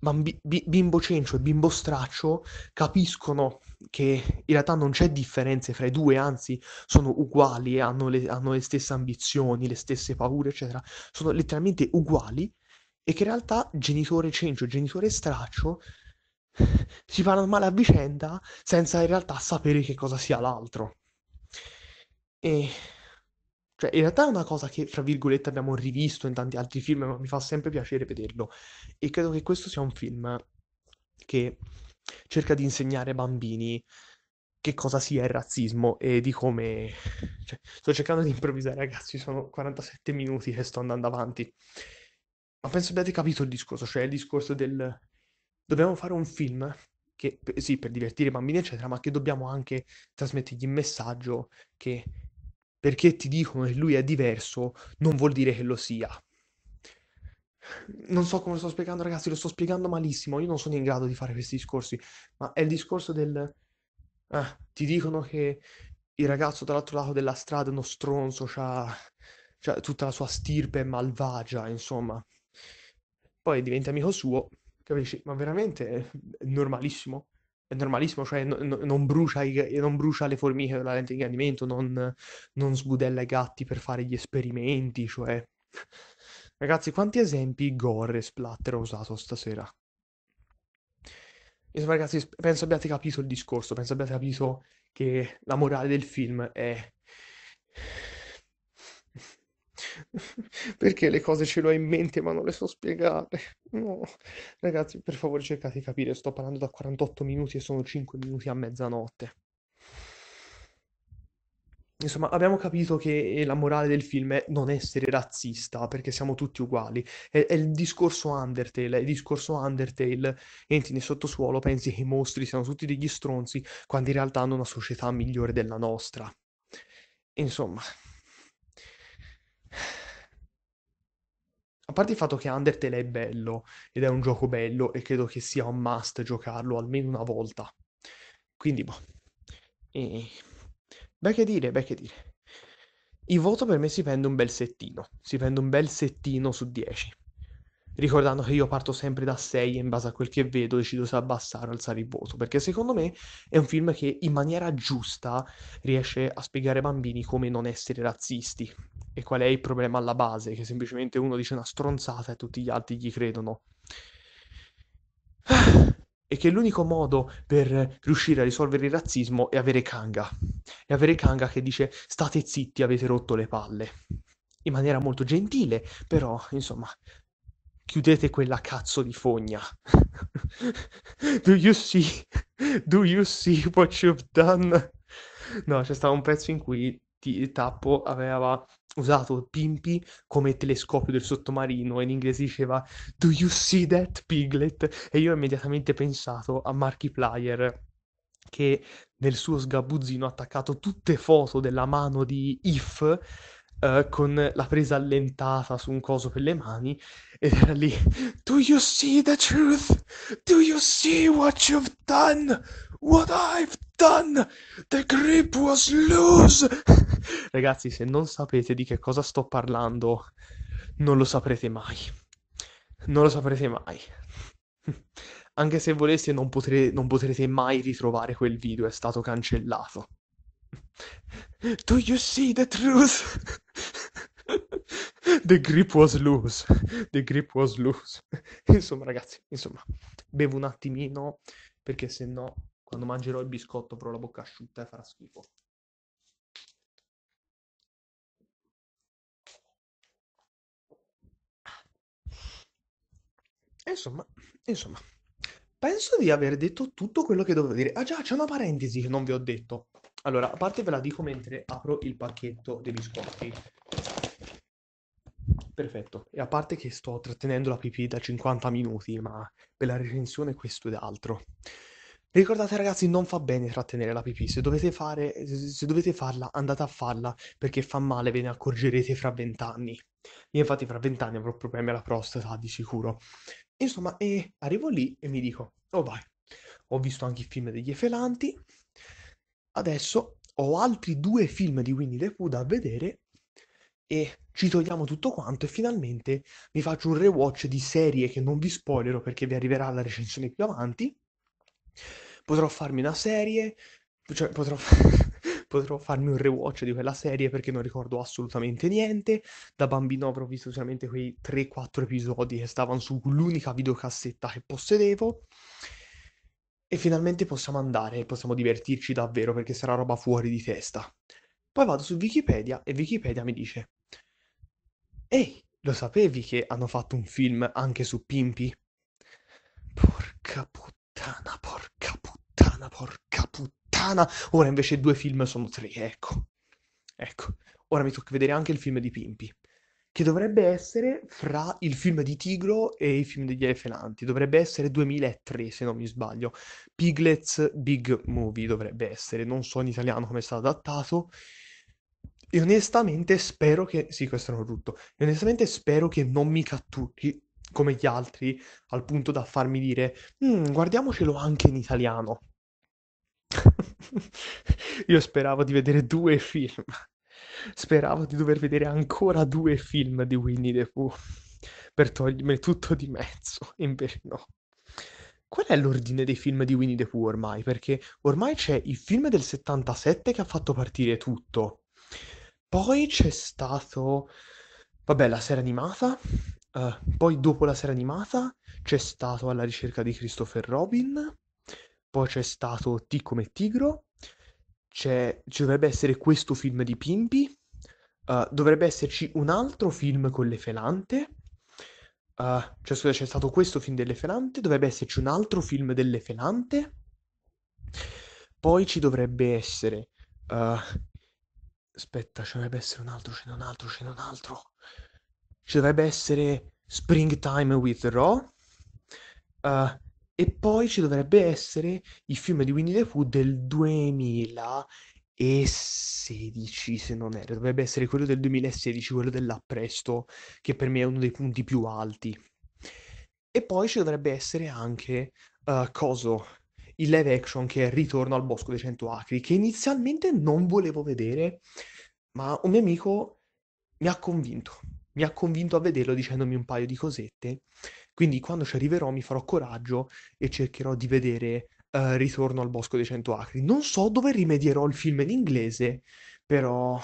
bambi- bi- bimbo cencio e bimbo straccio capiscono che in realtà non c'è differenza fra i due, anzi sono uguali, hanno le, hanno le stesse ambizioni, le stesse paure, eccetera, sono letteralmente uguali e che in realtà genitore cencio e genitore straccio si parlano male a vicenda senza in realtà sapere che cosa sia l'altro. E cioè, in realtà è una cosa che, fra virgolette, abbiamo rivisto in tanti altri film, ma mi fa sempre piacere vederlo. E credo che questo sia un film che cerca di insegnare ai bambini che cosa sia il razzismo e di come... Cioè, sto cercando di improvvisare, ragazzi, sono 47 minuti e sto andando avanti. Ma penso abbiate capito il discorso, cioè il discorso del... Dobbiamo fare un film che, sì, per divertire i bambini, eccetera, ma che dobbiamo anche trasmettergli il messaggio che perché ti dicono che lui è diverso, non vuol dire che lo sia. Non so come lo sto spiegando, ragazzi, lo sto spiegando malissimo. Io non sono in grado di fare questi discorsi, ma è il discorso del. Ah, ti dicono che il ragazzo dall'altro lato della strada è uno stronzo, c'ha tutta la sua stirpe malvagia, insomma. Poi diventi amico suo, capisci? Ma veramente è normalissimo è normalissimo, cioè no, no, non, brucia i, non, brucia le formiche con la lente di ingrandimento, non, non sbudella i gatti per fare gli esperimenti, cioè... Ragazzi, quanti esempi gore e splatter ho usato stasera? Insomma, ragazzi, penso abbiate capito il discorso, penso abbiate capito che la morale del film è Perché le cose ce le ho in mente ma non le so spiegare. No. Ragazzi, per favore cercate di capire, sto parlando da 48 minuti e sono 5 minuti a mezzanotte. Insomma, abbiamo capito che eh, la morale del film è non essere razzista, perché siamo tutti uguali. È, è il discorso Undertale, è il discorso Undertale. Entri nel sottosuolo, pensi che i mostri siano tutti degli stronzi, quando in realtà hanno una società migliore della nostra. Insomma... A parte il fatto che Undertale è bello ed è un gioco bello e credo che sia un must giocarlo almeno una volta. Quindi, boh. E... Beh che dire, beh che dire. Il voto per me si prende un bel settino. Si prende un bel settino su 10. Ricordando che io parto sempre da 6 e in base a quel che vedo decido se abbassare o alzare il voto. Perché secondo me è un film che in maniera giusta riesce a spiegare ai bambini come non essere razzisti e qual è il problema alla base, che semplicemente uno dice una stronzata e tutti gli altri gli credono. E che l'unico modo per riuscire a risolvere il razzismo è avere Kanga. E avere Kanga che dice state zitti, avete rotto le palle. In maniera molto gentile, però, insomma, chiudete quella cazzo di fogna. do you see? Do you see what you've done? No, c'è stato un pezzo in cui Tappo aveva usato Pimpi come telescopio del sottomarino e in inglese diceva Do you see that Piglet? E io ho immediatamente pensato a Markiplier che nel suo sgabuzzino ha attaccato tutte foto della mano di If eh, con la presa allentata su un coso per le mani ed era lì Do you see the truth? Do you see what you've done? What I've done! The grip was loose! Ragazzi, se non sapete di che cosa sto parlando, non lo saprete mai. Non lo saprete mai. Anche se voleste, non, potre- non potrete mai ritrovare quel video, è stato cancellato. Do you see the truth? The grip was loose. The grip was loose. Insomma, ragazzi, insomma, bevo un attimino perché sennò quando mangerò il biscotto avrò la bocca asciutta e farà schifo. Insomma, insomma, penso di aver detto tutto quello che dovevo dire. Ah già, c'è una parentesi che non vi ho detto. Allora, a parte ve la dico mentre apro il pacchetto dei biscotti. Perfetto. E a parte che sto trattenendo la pipì da 50 minuti, ma per la recensione questo ed altro. Ricordate ragazzi, non fa bene trattenere la pipì, se dovete, fare, se dovete farla andate a farla perché fa male, ve ne accorgerete fra vent'anni. Io infatti fra vent'anni avrò problemi alla prostata di sicuro. Insomma, e arrivo lì e mi dico, oh vai, ho visto anche i film degli Efelanti, adesso ho altri due film di Winnie the Pooh da vedere e ci togliamo tutto quanto e finalmente vi faccio un rewatch di serie che non vi spoilerò perché vi arriverà la recensione più avanti Potrò farmi una serie, cioè potrò, potrò farmi un rewatch di quella serie perché non ricordo assolutamente niente. Da bambino avrò visto solamente quei 3-4 episodi che stavano sull'unica videocassetta che possedevo. E finalmente possiamo andare, possiamo divertirci davvero perché sarà roba fuori di testa. Poi vado su Wikipedia e Wikipedia mi dice: Ehi, lo sapevi che hanno fatto un film anche su Pimpi? Porca puttana puttana, porca puttana, porca puttana. Ora invece due film sono tre, ecco. Ecco, ora mi tocca vedere anche il film di Pimpi, che dovrebbe essere fra il film di Tigro e i film degli elefanti. Dovrebbe essere 2003, se non mi sbaglio. Piglets Big Movie dovrebbe essere, non so in italiano come è stato adattato. E onestamente spero che... Sì, questo è un rutto. E onestamente spero che non mi catturi come gli altri, al punto da farmi dire, mm, guardiamocelo anche in italiano. Io speravo di vedere due film. Speravo di dover vedere ancora due film di Winnie the Pooh per togliermi tutto di mezzo, invece no. Qual è l'ordine dei film di Winnie the Pooh ormai? Perché ormai c'è il film del 77 che ha fatto partire tutto. Poi c'è stato, vabbè, la serie animata, Uhm, poi dopo la serie animata c'è stato Alla ricerca di Christopher Robin, poi c'è stato T come tigro, c'è ci dovrebbe essere questo film di Pimpi, uhm, dovrebbe esserci un altro film con l'elefante, uhm, eh, cioè scusa c'è stato questo film delle felante, dovrebbe esserci un altro film dell'elefante, poi ci dovrebbe essere, uhm, aspetta ci dovrebbe essere un altro, ce n'è un altro, ce n'è un altro ci dovrebbe essere Springtime with Raw, uh, e poi ci dovrebbe essere il film di Winnie the Pooh del 2016, se non erro, dovrebbe essere quello del 2016, quello dell'appresto, che per me è uno dei punti più alti. E poi ci dovrebbe essere anche uh, Coso, il live action che è Ritorno al Bosco dei Cento Acri, che inizialmente non volevo vedere, ma un mio amico mi ha convinto mi ha convinto a vederlo dicendomi un paio di cosette. Quindi quando ci arriverò mi farò coraggio e cercherò di vedere uh, Ritorno al Bosco dei Cento Acri. Non so dove rimedierò il film in inglese, però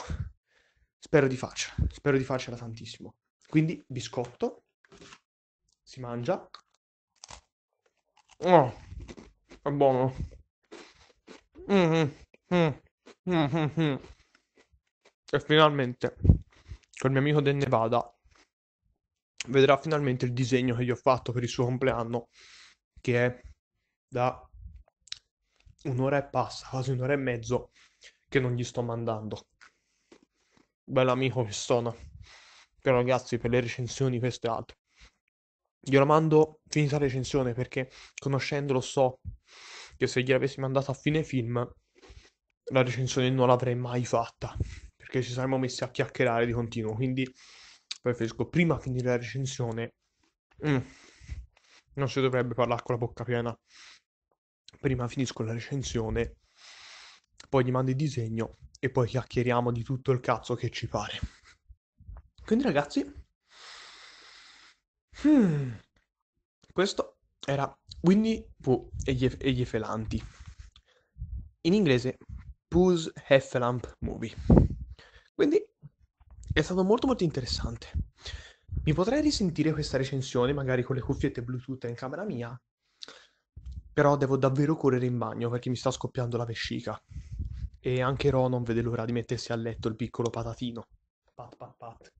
spero di farcela, spero di farcela tantissimo. Quindi biscotto, si mangia. Oh, è buono. Mm-hmm. Mm-hmm. mm-hmm, mm-hmm. E finalmente col mio amico del Nevada, vedrà finalmente il disegno che gli ho fatto per il suo compleanno, che è da un'ora e passa, quasi un'ora e mezzo, che non gli sto mandando. Bell'amico che sono. Però ragazzi, per le recensioni questo è altro. Glielo mando finita la recensione perché conoscendolo so che se gliel'avessi mandato a fine film la recensione non l'avrei mai fatta perché ci saremmo messi a chiacchierare di continuo, quindi preferisco prima finire la recensione. Mm. Non si dovrebbe parlare con la bocca piena. Prima finisco la recensione, poi gli mando il disegno e poi chiacchieriamo di tutto il cazzo che ci pare. Quindi ragazzi, hmm, questo era Winnie Pooh e gli, e gli Felanti. In inglese, Pooh's Heffelamp Movie. Quindi è stato molto molto interessante. Mi potrei risentire questa recensione magari con le cuffiette Bluetooth in camera mia, però devo davvero correre in bagno perché mi sta scoppiando la vescica. E anche Ro non vede l'ora di mettersi a letto il piccolo patatino. Pat pat pat.